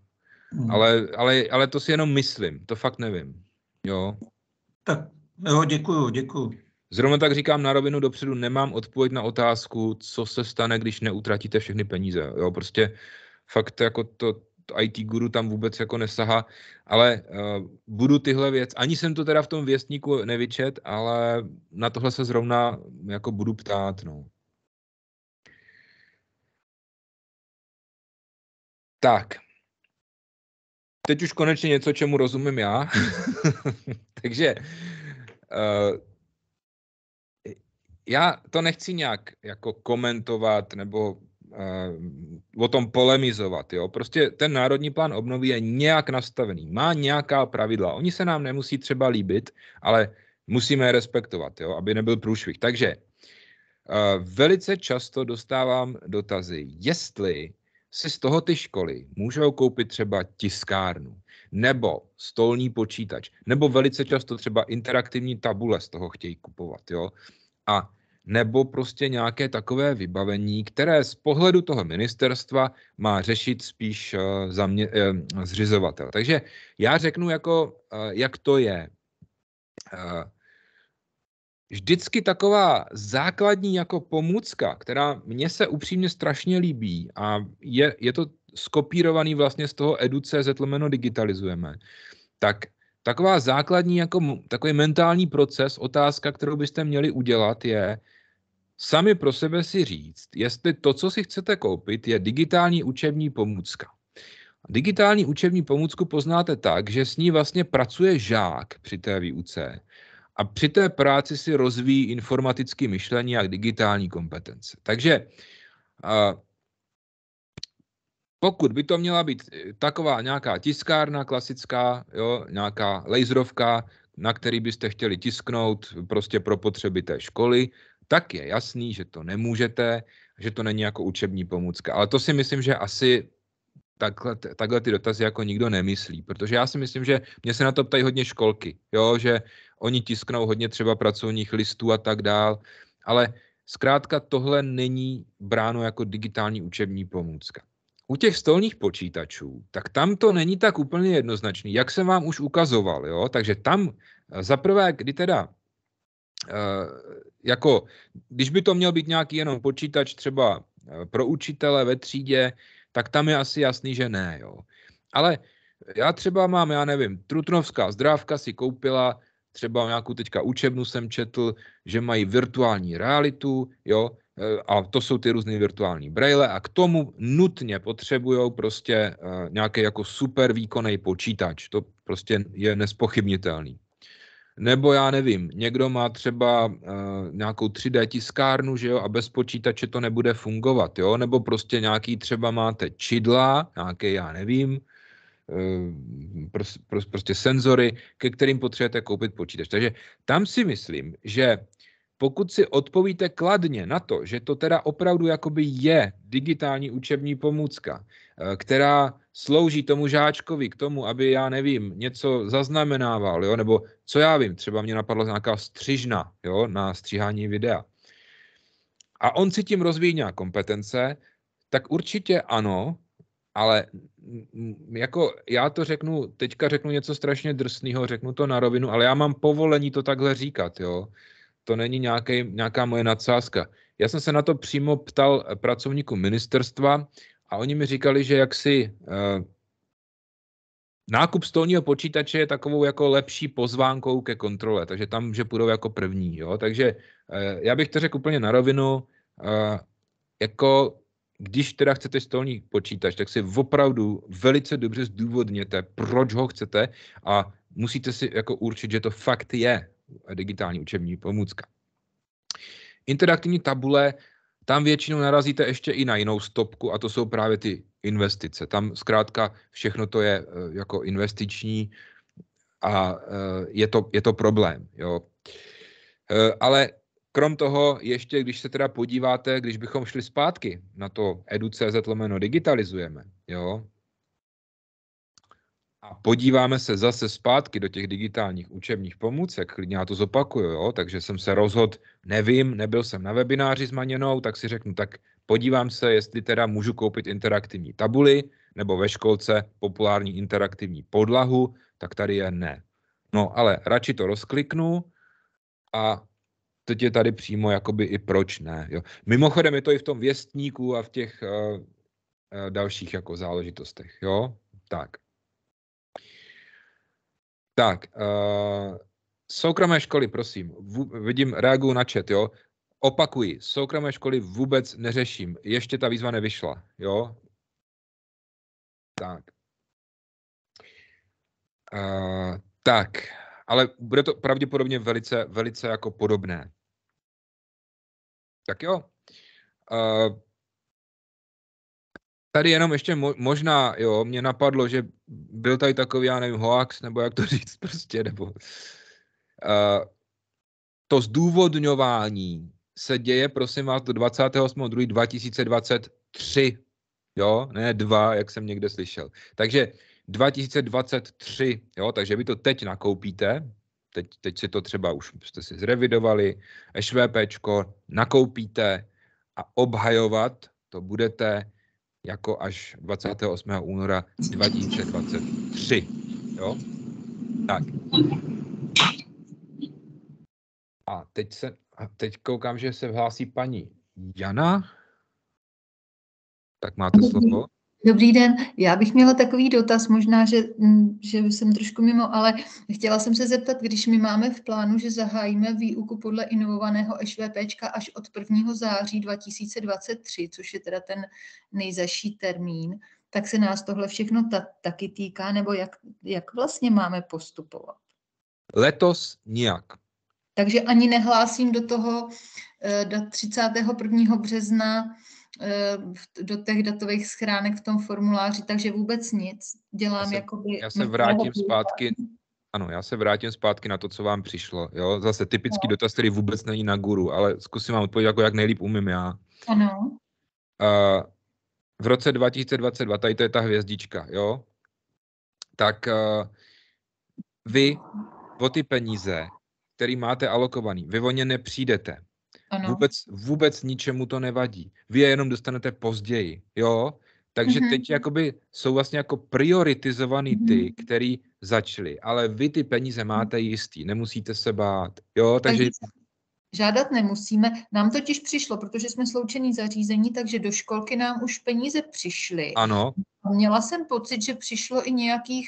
Hmm. Ale, ale, ale to si jenom myslím, to fakt nevím, jo. Tak, jo, děkuju, děkuju. Zrovna tak říkám na rovinu dopředu, nemám odpověď na otázku, co se stane, když neutratíte všechny peníze, jo, prostě fakt jako to, to IT guru tam vůbec jako nesaha, ale uh, budu tyhle věc, ani jsem to teda v tom věstníku nevyčet, ale na tohle se zrovna jako budu ptát, no. Tak. Teď už konečně něco, čemu rozumím já. Takže uh, já to nechci nějak jako komentovat nebo Eh, o tom polemizovat. Jo? Prostě ten národní plán obnovy je nějak nastavený, má nějaká pravidla. Oni se nám nemusí třeba líbit, ale musíme je respektovat, jo? aby nebyl průšvih. Takže eh, velice často dostávám dotazy, jestli si z toho ty školy můžou koupit třeba tiskárnu, nebo stolní počítač, nebo velice často třeba interaktivní tabule z toho chtějí kupovat. Jo? A nebo prostě nějaké takové vybavení, které z pohledu toho ministerstva má řešit spíš eh, zamě, eh, zřizovatel. Takže já řeknu, jako, eh, jak to je. Vždycky taková základní jako pomůcka, která mně se upřímně strašně líbí a je, je to skopírovaný vlastně z toho edu.cz lomeno digitalizujeme, tak Taková základní, jako takový mentální proces, otázka, kterou byste měli udělat, je sami pro sebe si říct, jestli to, co si chcete koupit, je digitální učební pomůcka. Digitální učební pomůcku poznáte tak, že s ní vlastně pracuje žák při té výuce a při té práci si rozvíjí informatické myšlení a digitální kompetence. Takže pokud by to měla být eh, taková nějaká tiskárna klasická, jo, nějaká laserovka, na který byste chtěli tisknout prostě pro potřeby té školy, tak je jasný, že to nemůžete, že to není jako učební pomůcka. Ale to si myslím, že asi takhle, takhle ty dotazy jako nikdo nemyslí, protože já si myslím, že mě se na to ptají hodně školky, jo, že oni tisknou hodně třeba pracovních listů a tak dál, ale zkrátka tohle není bráno jako digitální učební pomůcka u těch stolních počítačů, tak tam to není tak úplně jednoznačný, jak jsem vám už ukazoval. Jo? Takže tam eh, zaprvé, kdy teda eh, jako, když by to měl být nějaký jenom počítač třeba eh, pro učitele ve třídě, tak tam je asi jasný, že ne. Jo. Ale já třeba mám, já nevím, Trutnovská zdrávka si koupila třeba nějakou teďka učebnu jsem četl, že mají virtuální realitu, jo, e, a to jsou ty různé virtuální braille a k tomu nutně potřebují prostě e, nějaký jako super výkonný počítač. To prostě je nespochybnitelný. Nebo já nevím, někdo má třeba e, nějakou 3D tiskárnu, že jo, a bez počítače to nebude fungovat, jo, nebo prostě nějaký třeba máte čidla, nějaké já nevím, Eh, prostě senzory, ke kterým potřebujete koupit počítač. Takže tam si myslím, že pokud si odpovíte kladně na to, že to teda opravdu jakoby je digitální učební pomůcka, eh, která slouží tomu žáčkovi k tomu, aby, já nevím, něco zaznamenával, jo, nebo co já vím, třeba mě napadla nějaká střižna, jo, na stříhání videa. A on si tím rozvíjí nějaké kompetence, tak určitě ano, ale jako já to řeknu, teďka řeknu něco strašně drsného, řeknu to na rovinu, ale já mám povolení to takhle říkat, jo. To není nějaký, nějaká moje nadsázka. Já jsem se na to přímo ptal eh, pracovníku ministerstva a oni mi říkali, že jaksi eh, nákup stolního počítače je takovou jako lepší pozvánkou ke kontrole, takže tam, že půjdou jako první, jo. Takže eh, já bych to řekl úplně na rovinu, eh, jako když teda chcete stolní počítač, tak si opravdu velice dobře zdůvodněte, proč ho chcete a musíte si jako určit, že to fakt je digitální učební pomůcka. Interaktivní tabule, tam většinou narazíte ještě i na jinou stopku a to jsou právě ty investice. Tam zkrátka všechno to je e, jako investiční a e, je to, je to problém. Jo. E, ale Krom toho ještě, když se teda podíváte, když bychom šli zpátky na to edu.cz lomeno digitalizujeme, jo, a podíváme se zase zpátky do těch digitálních učebních pomůcek, klidně já to zopakuju, jo? takže jsem se rozhodl, nevím, nebyl jsem na webináři s Maněnou, tak si řeknu, tak podívám se, jestli teda můžu koupit interaktivní tabuli, nebo ve školce populární interaktivní podlahu, tak tady je ne. No ale radši to rozkliknu a teď je tady přímo jakoby i proč ne. Jo. Mimochodem je to i v tom věstníku a v těch uh, uh, dalších jako záležitostech. Jo? Tak. Tak, uh, soukromé školy, prosím, v, vidím, reaguju na chat, jo. Opakuji, soukromé školy vůbec neřeším, ještě ta výzva nevyšla, jo. Tak. Uh, tak, ale bude to pravděpodobně velice, velice jako podobné. Tak jo. Uh, tady jenom ještě možná, jo, mě napadlo, že byl tady takový, já nevím, hoax, nebo jak to říct prostě, nebo... Uh, to zdůvodňování se děje, prosím vás, do 28.2.2023, jo, ne dva, jak jsem někde slyšel. Takže 2023, jo, takže vy to teď nakoupíte, teď, teď si to třeba už jste si zrevidovali, SVPčko, nakoupíte a obhajovat to budete jako až 28. února 2023. Jo? Tak. A teď, se, a teď koukám, že se hlásí paní Jana. Tak máte slovo. Dobrý den, já bych měla takový dotaz, možná, že, mm, že jsem trošku mimo, ale chtěla jsem se zeptat, když my máme v plánu, že zahájíme výuku podle inovovaného SVPčka až od 1. září 2023, což je teda ten nejzaší termín, tak se nás tohle všechno ta, taky týká, nebo jak, jak vlastně máme postupovat? Letos nijak. Takže ani nehlásím do toho eh, do 31. března Eh, do těch datových schránek v tom formuláři, takže vůbec nic. Dělám já se, jakoby... Já se vrátím zpátky, ano, já se vrátím zpátky na to, co vám přišlo. Jo? Zase typický no. dotaz, který vůbec není na guru, ale zkusím vám odpovědět, jako jak nejlíp umím já. Ano. Uh, v roce 2022, tady to je ta hvězdička, jo? Tak uh, vy o ty peníze, který máte alokovaný, vy o ně nepřijdete. Ano. Vůbec, vůbec ničemu to nevadí. Vy je jenom dostanete později, jo? Takže mm-hmm. teď mhm. jakoby jsou vlastně jako prioritizovaný mhm. ty, mm-hmm. který začaly, ale vy ty peníze mhm. máte jistý, nemusíte se bát, jo? Takže... Žádat nemusíme. Nám totiž přišlo, protože jsme sloučený zařízení, takže do školky nám už peníze přišly. Ano. Měla jsem pocit, že přišlo i nějakých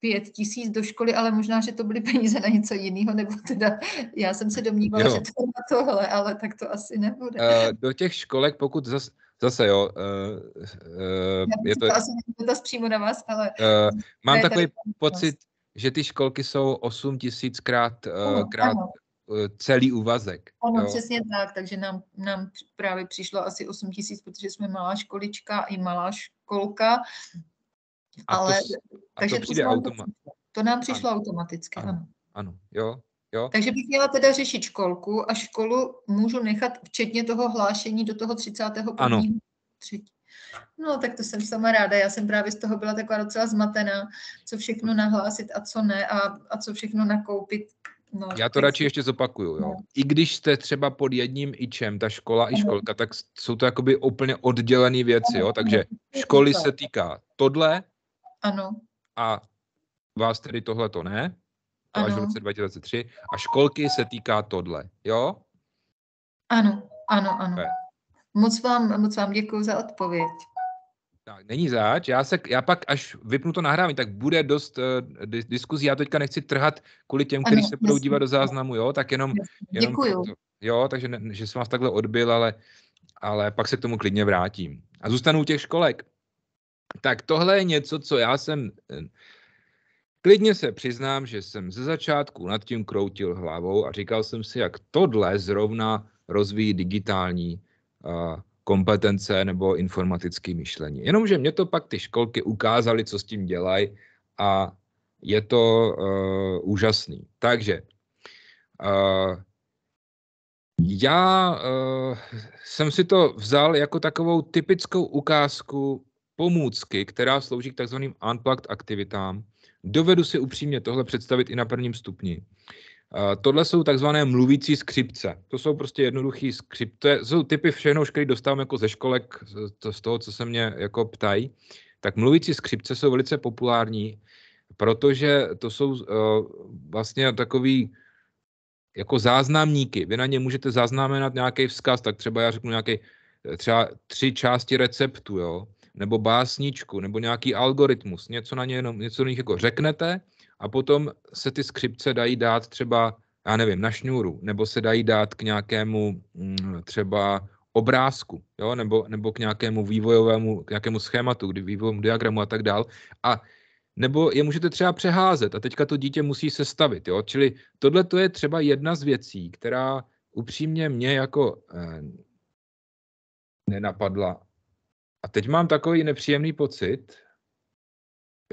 pět tisíc do školy, ale možná, že to byly peníze na něco jiného, nebo teda já jsem se domnívala, jo. že to na tohle, ale tak to asi nebude. Uh, do těch školek, pokud zase, zase jo, uh, uh, je to... to asi dotaz přímo na vás, ale... Uh, mám takový tady... pocit, že ty školky jsou 8 tisíckrát uh, krát ano. celý úvazek. Ano, jo. přesně tak, takže nám, nám právě přišlo asi 8 tisíc, protože jsme malá školička i malá školka, a Ale, to, a takže to, přijde to, to nám přišlo ano. automaticky, ano. ano. jo, jo. Takže bych měla teda řešit školku a školu můžu nechat včetně toho hlášení do toho 30. Ano. Třetí. No, tak to jsem sama ráda. Já jsem právě z toho byla taková docela zmatená, co všechno nahlásit a co ne a, a co všechno nakoupit. No, Já to radši ještě zopakuju. Jo. No. I když jste třeba pod jedním ičem, ta škola i školka, tak jsou to jakoby úplně oddělené věci. Jo. Takže školy se týká tohle, ano. A vás tedy tohle to ne? ano. až v roce 2003. A školky se týká tohle, jo? Ano, ano, ano. Okay. Moc vám, moc vám děkuji za odpověď. Tak, není záč. Já, se, já pak, až vypnu to nahrávání, tak bude dost uh, dis- diskuzí. Já teďka nechci trhat kvůli těm, kteří se budou dívat do záznamu, jo? Tak jenom... jenom Děkuju. jo, takže ne, že jsem vás takhle odbil, ale, ale pak se k tomu klidně vrátím. A zůstanu u těch školek. Tak tohle je něco, co já jsem eh, Klidně se přiznám, že jsem ze začátku nad tím kroutil hlavou a říkal jsem si, jak tohle zrovna rozvíjí digitální kompetence nebo informatické myšlení. Jenomže mě to pak ty školky ukázaly, co s tím dělají a je to uh, úžasný. Takže uh, já uh, jsem si to vzal jako takovou typickou ukázku pomůcky, která slouží k takzvaným unplugged aktivitám. Dovedu si upřímně tohle představit i na prvním stupni. Tohle jsou takzvané mluvící skřipce. To jsou prostě jednoduché skřipce. Jsou typy všechno, který dostávám jako ze školek, z toho, co se mě jako ptají. Tak mluvící skřipce jsou velice populární, protože to jsou eh, vlastně takový jako záznamníky. Vy na ně můžete zaznamenat nějaký vzkaz, tak třeba já řeknu nějaký eh, třeba tři části receptu, jo nebo básničku, nebo nějaký algoritmus, něco na ně jenom, něco na nich jako řeknete a potom se ty skřipce dají dát třeba, já nevím, na šňůru, nebo se dají dát k nějakému mm, třeba obrázku, jo, nebo, nebo k nějakému vývojovému, k nějakému schématu, kdy vývojovému diagramu a tak dál. A nebo je můžete třeba přeházet a teďka to dítě musí sestavit. Jo? Čili tohle to je třeba jedna z věcí, která upřímně mě jako eh, nenapadla a teď mám takový nepříjemný pocit,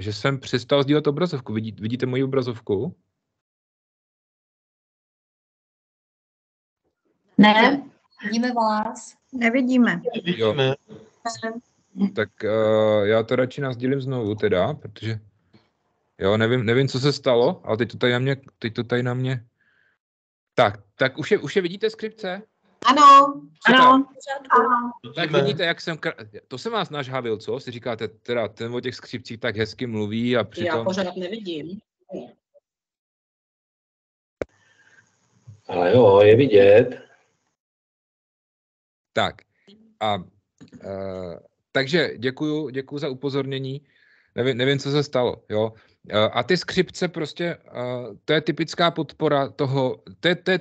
že jsem přestal sdílet obrazovku. Vidí, vidíte moji obrazovku? Ne, vidíme vás. Nevidíme. Jo. Tak uh, já to radši dělím znovu teda, protože jo, nevím, nevím, co se stalo, ale teď to tady na mě, teď to tady na mě. Tak, tak už je, už je vidíte skripce? Ano. Ano. ano. Tak vidíte, jak jsem... Kr... To jsem vás nažhavil, co? Si říkáte, teda ten o těch skřipcích tak hezky mluví a přitom... Já pořád nevidím. Ale jo, je vidět. Tak. A, a e, takže děkuju, děkuju za upozornění. Nevím, nevím, co se stalo, jo. E, a ty skřipce prostě, a, e, to je typická podpora toho, to je, to je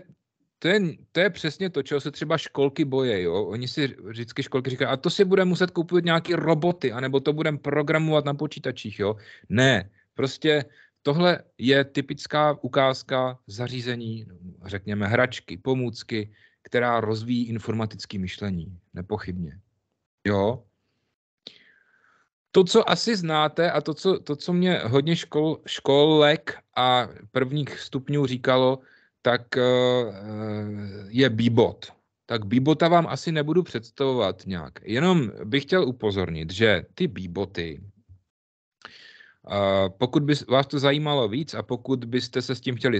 to je, to je přesně to, čeho se třeba školky boje, jo. Oni si vždycky školky říkají, a to si budeme muset koupit nějaký roboty, anebo to budeme programovat na počítačích, jo. Ne, prostě tohle je typická ukázka zařízení, no, řekněme hračky, pomůcky, která rozvíjí informatické myšlení, nepochybně. Jo. To, co asi znáte a to, co, to, co mě hodně škol, školek a prvních stupňů říkalo, tak eh, eh, je bíbot. Tak bíbota vám asi nebudu představovat nějak. Jenom bych chtěl upozornit, že ty Beboty, eh, pokud by vás to zajímalo víc a pokud byste se s tím chtěli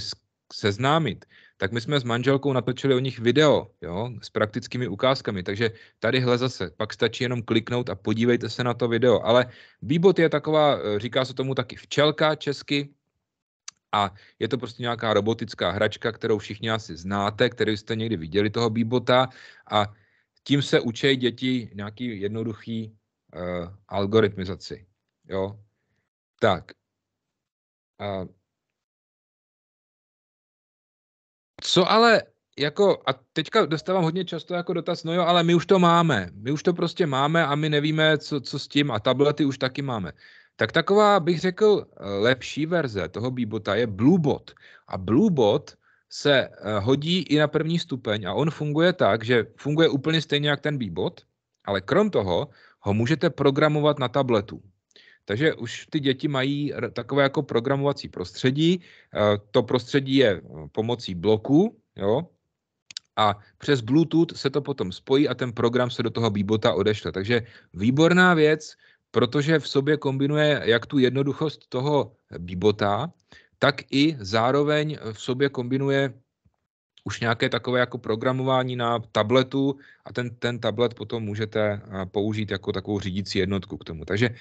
seznámit, tak my jsme s manželkou natočili o nich video jo, s praktickými ukázkami, takže tadyhle zase, pak stačí jenom kliknout a podívejte se na to video. Ale bíbot je taková, říká se tomu taky včelka česky, a je to prostě nějaká robotická hračka, kterou všichni asi znáte, který jste někdy viděli toho bíbota a tím se učí děti nějaký jednoduchý uh, algoritmizaci. Jo? Tak. Uh, co ale jako, a teďka dostávám hodně často jako dotaz, no jo, ale my už to máme, my už to prostě máme a my nevíme, co, co s tím a tablety už taky máme tak taková, bych řekl, eh, lepší verze toho bíbota je Bluebot. A Bluebot se eh, hodí i na první stupeň a on funguje tak, že funguje úplně stejně jak ten bíbot, ale krom toho ho můžete programovat na tabletu. Takže už ty děti mají takové jako programovací prostředí. Eh, to prostředí je pomocí bloku, jo, a přes Bluetooth se to potom spojí a ten program se do toho bíbota odešle. Takže výborná věc, protože v sobě kombinuje jak tu jednoduchost toho bíbota, tak i zároveň v sobě kombinuje už nějaké takové jako programování na tabletu a ten, ten tablet potom můžete eh, použít jako takovou řídící jednotku k tomu. Takže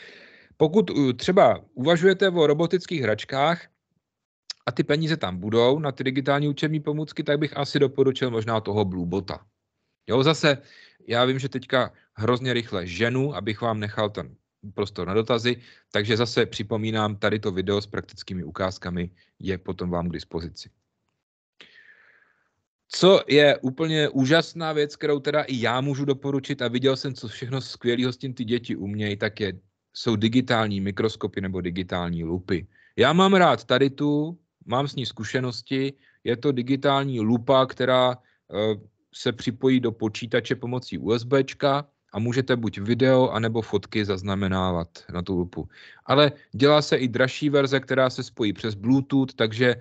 pokud eh, třeba uvažujete o robotických hračkách a ty peníze tam budou na ty digitální učební pomůcky, tak bych asi doporučil možná toho Bluebota. Jo, zase já vím, že teďka hrozně rychle ženu, abych vám nechal ten prostor na dotazy, takže zase připomínám, tady to video s praktickými ukázkami je potom vám k dispozici. Co je úplně úžasná věc, kterou teda i já můžu doporučit a viděl jsem, co všechno skvělého s tím ty děti umějí, tak je, jsou digitální mikroskopy nebo digitální lupy. Já mám rád tady tu, mám s ní zkušenosti, je to digitální lupa, která eh, se připojí do počítače pomocí USBčka a můžete buď video anebo fotky zaznamenávat na tu lupu. Ale dělá se i dražší verze, která se spojí přes Bluetooth, takže eh,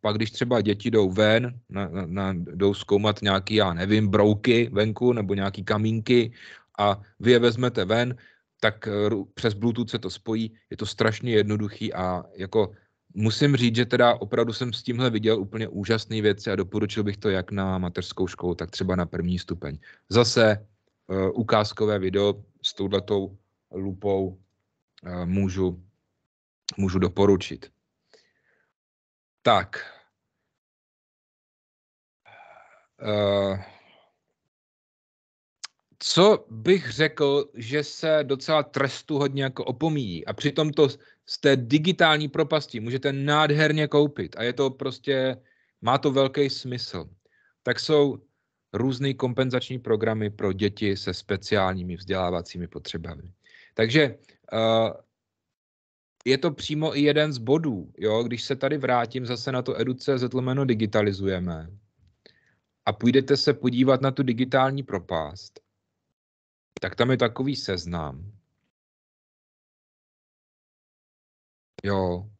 pak když třeba děti jdou ven, na, na, na, jdou zkoumat nějaký, já nevím, brouky venku nebo nějaký kamínky a vy je vezmete ven, tak eh, přes Bluetooth se to spojí, je to strašně jednoduchý a jako musím říct, že teda opravdu jsem s tímhle viděl úplně úžasné věci a doporučil bych to jak na mateřskou školu, tak třeba na první stupeň. Zase Eh, ukázkové video s touhletou lupou eh, můžu, můžu doporučit. Tak. Eh, co bych řekl, že se docela trestu hodně jako opomíjí a přitom to z té digitální propasti můžete nádherně koupit a je to prostě, má to velký smysl. Tak jsou různé kompenzační programy pro děti se speciálními vzdělávacími potřebami. Takže eh, je to přímo i jeden z bodů. Jo? Když se tady vrátím zase na to educe zetlomeno digitalizujeme a půjdete se podívat na tu digitální propást, tak tam je takový seznam. Jo.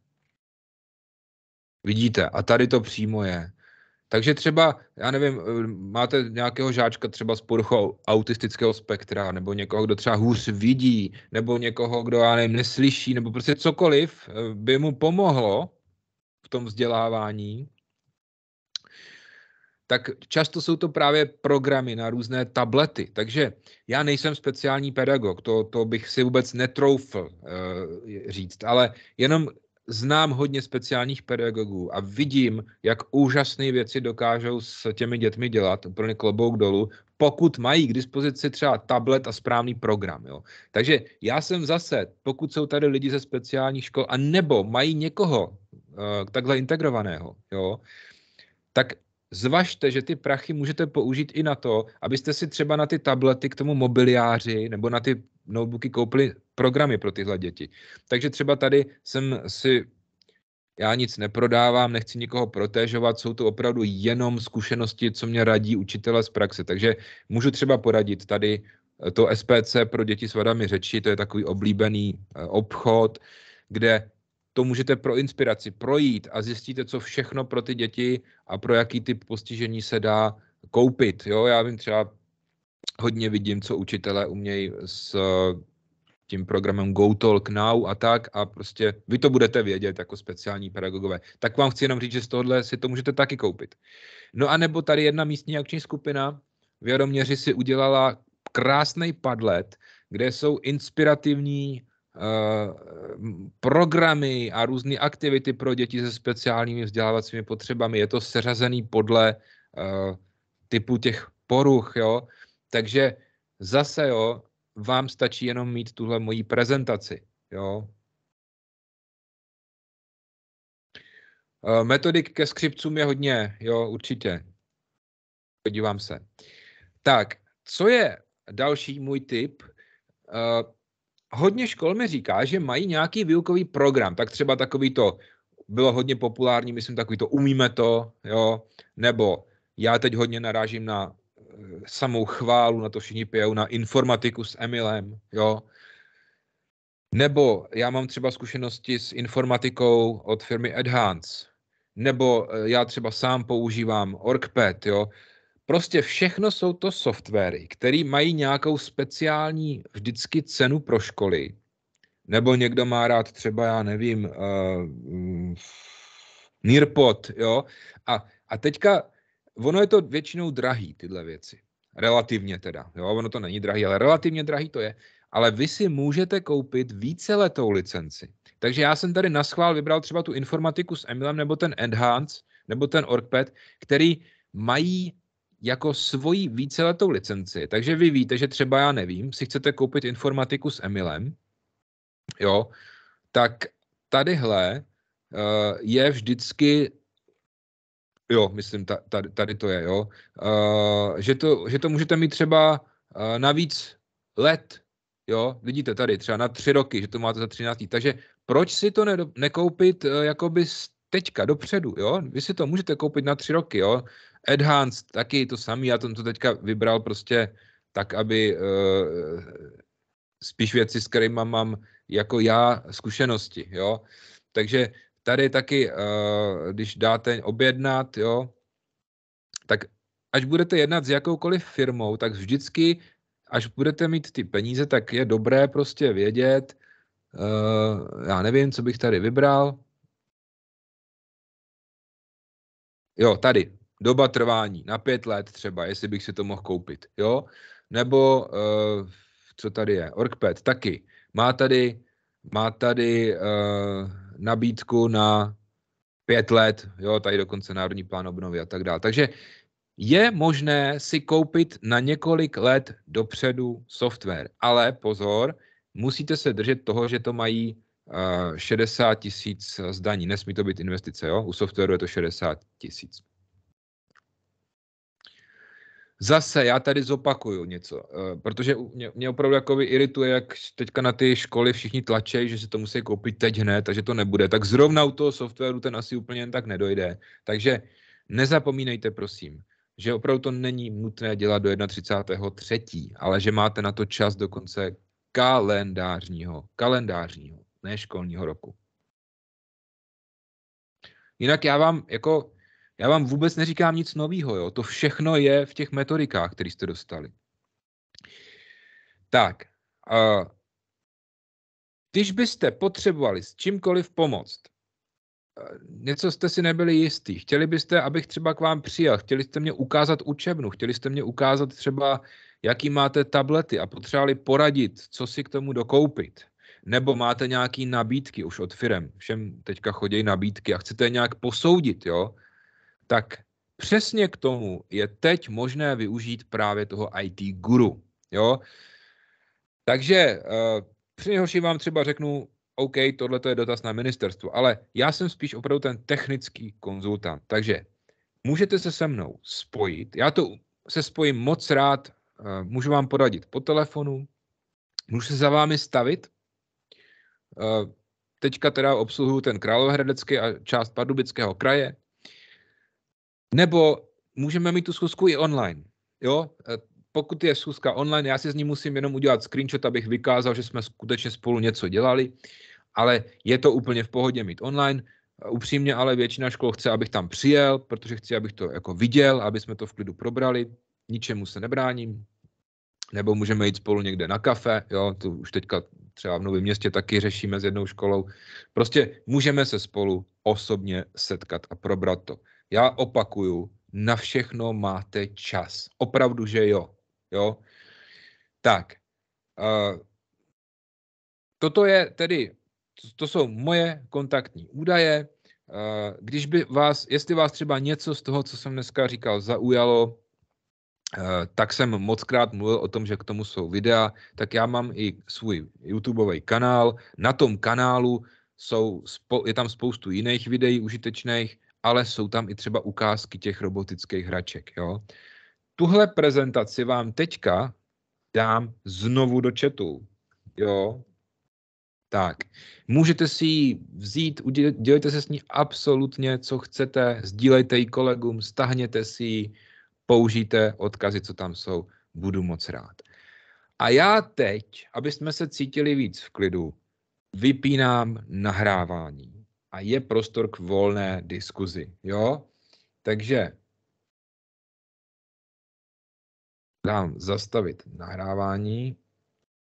Vidíte, a tady to přímo je. Takže třeba, já nevím, eh, máte nějakého žáčka třeba s poruchou autistického spektra, nebo někoho, kdo třeba hůř vidí, nebo někoho, kdo, já nevím, neslyší, nebo prostě cokoliv eh, by mu pomohlo v tom vzdělávání, tak často jsou to právě programy na různé tablety. Takže já nejsem speciální pedagog, to, to bych si vůbec netroufl e, říct, ale jenom znám hodně speciálních pedagogů a vidím, jak úžasné věci dokážou s těmi dětmi dělat, úplně klobouk dolů, pokud mají k dispozici třeba tablet a správný program. Jo. Takže já jsem zase, pokud jsou tady lidi ze speciálních škol a nebo mají někoho uh, takhle integrovaného, jo, tak zvažte, že ty prachy můžete použít i na to, abyste si třeba na ty tablety k tomu mobiliáři nebo na ty notebooky koupili programy pro tyhle děti. Takže třeba tady jsem si já nic neprodávám, nechci nikoho protéžovat, jsou to opravdu jenom zkušenosti, co mě radí učitele z praxe. Takže můžu třeba poradit tady eh, to SPC pro děti s vadami řeči, to je takový oblíbený eh, obchod, kde to můžete pro inspiraci projít a zjistíte, co všechno pro ty děti a pro jaký typ postižení se dá koupit. Jo, já vím třeba hodně vidím, co učitelé umějí s eh, tím programem GoTalk Now a tak a prostě vy to budete vědět jako speciální pedagogové. Tak vám chci jenom říct, že z tohohle si to můžete taky koupit. No a nebo tady jedna místní akční skupina v Jaroměři si udělala krásný padlet, kde jsou inspirativní Eh, programy a různé aktivity pro děti se speciálními vzdělávacími potřebami. Je to seřazený podle eh, typu těch poruch, jo. Takže zase, jo, vám stačí jenom mít tuhle moji prezentaci, jo. Eh, metodik ke skřipcům je hodně, jo, určitě. Podívám se. Tak, co je další můj tip? hodně škol mi říká, že mají nějaký výukový program, tak třeba takový to, bylo hodně populární, myslím takový to umíme to, jo, nebo já teď hodně narážím na eh, samou chválu, na to všichni pijou, na informatiku s Emilem, jo. Nebo já mám třeba zkušenosti s informatikou od firmy Adhance, nebo eh, já třeba sám používám OrgPad, jo. Prostě všechno jsou to softwary, které mají nějakou speciální vždycky cenu pro školy. Nebo někdo má rád třeba, já nevím, uh, Nearpod, jo. A, a teďka, ono je to většinou drahý, tyhle věci. Relativně teda, jo, ono to není drahý, ale relativně drahý to je. Ale vy si můžete koupit víceletou licenci. Takže já jsem tady na schvál vybral třeba tu informatiku s Emilem, nebo ten Enhance, nebo ten OrgPad, který mají jako svoji víceletou licenci. Takže vy víte, že třeba já nevím, si chcete koupit informatiku s Emilem, jo, tak tadyhle uh, je vždycky Jo, myslím, tady, tady to je, jo. Uh, že, to, že to můžete mít třeba uh, navíc let, jo. Vidíte tady třeba na tři roky, že to máte za 13. Takže proč si to ne, nekoupit uh, jakoby teďka, dopředu, jo. Vy si to můžete koupit na tři roky, jo. Enhanced taky to samý, já jsem to teďka vybral prostě tak, aby uh, spíš věci, s kterými mám jako já zkušenosti, jo. Takže tady taky, uh, když dáte objednat, jo, tak až budete jednat s jakoukoliv firmou, tak vždycky, až budete mít ty peníze, tak je dobré prostě vědět, uh, já nevím, co bych tady vybral. Jo, tady, doba trvání na pět let třeba, jestli bych si to mohl koupit, jo? Nebo, uh, co tady je, Orkpet taky, má tady, má tady uh, nabídku na pět let, jo, tady dokonce Národní plán obnovy a tak dále. Takže je možné si koupit na několik let dopředu software, ale pozor, musíte se držet toho, že to mají uh, eh, 60 tisíc zdaní. Nesmí to být investice, jo? U softwaru je to 60 tisíc. Zase já tady zopakuju něco, eh, protože mě, mě opravdu jako irituje, jak teďka na ty školy všichni tlačejí, že si to musí koupit teď hned, takže to nebude. Tak zrovna u toho softwaru ten asi úplně jen tak nedojde. Takže nezapomínejte, prosím, že opravdu to není nutné dělat do 31.3., ale že máte na to čas do konce kalendářního, kalendářního, ne školního roku. Jinak já vám jako já vám vůbec neříkám nic nového, jo. To všechno je v těch metodikách, které jste dostali. Tak, uh, když byste potřebovali s čímkoliv pomoct, něco jste si nebyli jistí, chtěli byste, abych třeba k vám přijel, chtěli jste mě ukázat učebnu, chtěli jste mě ukázat třeba, jaký máte tablety a potřebovali poradit, co si k tomu dokoupit. Nebo máte nějaké nabídky už od firem, všem teďka chodí nabídky a chcete nějak posoudit, jo, tak přesně k tomu je teď možné využít právě toho IT guru. Jo? Takže uh, při nejhorší vám třeba řeknu, OK, tohle je dotaz na ministerstvo, ale já jsem spíš opravdu ten technický konzultant. Takže můžete se se mnou spojit. Já to se spojím moc rád, eh, můžu vám poradit po telefonu, můžu se za vámi stavit. Eh, teďka teda obsluhuju ten Královéhradecký a část Pardubického kraje. Nebo můžeme mít tu schůzku i online. Jo? E, pokud je schůzka online, já si z ní musím jenom udělat screenshot, abych vykázal, že jsme skutečně spolu něco dělali, ale je to úplně v pohodě mít online. E, upřímně ale většina škol chce, abych tam přijel, protože chci, abych to jako viděl, aby jsme to v klidu probrali. Ničemu se nebráním. Nebo můžeme jít spolu někde na kafe, jo, to už teďka třeba v Novém městě taky řešíme s jednou školou. Prostě můžeme se spolu osobně setkat a probrat to. Já opakuju, na všechno máte čas. Opravdu, že jo. jo? Tak, uh, toto je tedy, to, to jsou moje kontaktní údaje. Uh, když by vás, jestli vás třeba něco z toho, co jsem dneska říkal, zaujalo, tak jsem moc krát mluvil o tom, že k tomu jsou videa, tak já mám i svůj YouTubeový kanál. Na tom kanálu jsou, je tam spoustu jiných videí užitečných, ale jsou tam i třeba ukázky těch robotických hraček. Jo? Tuhle prezentaci vám teďka dám znovu do chatu. Jo? Tak, můžete si ji vzít, dělejte se s ní absolutně, co chcete, sdílejte ji kolegům, stahněte si ji, použijte odkazy, co tam jsou, budu moc rád. A já teď, aby jsme se cítili víc v klidu, vypínám nahrávání a je prostor k volné diskuzi. Jo? Takže dám zastavit nahrávání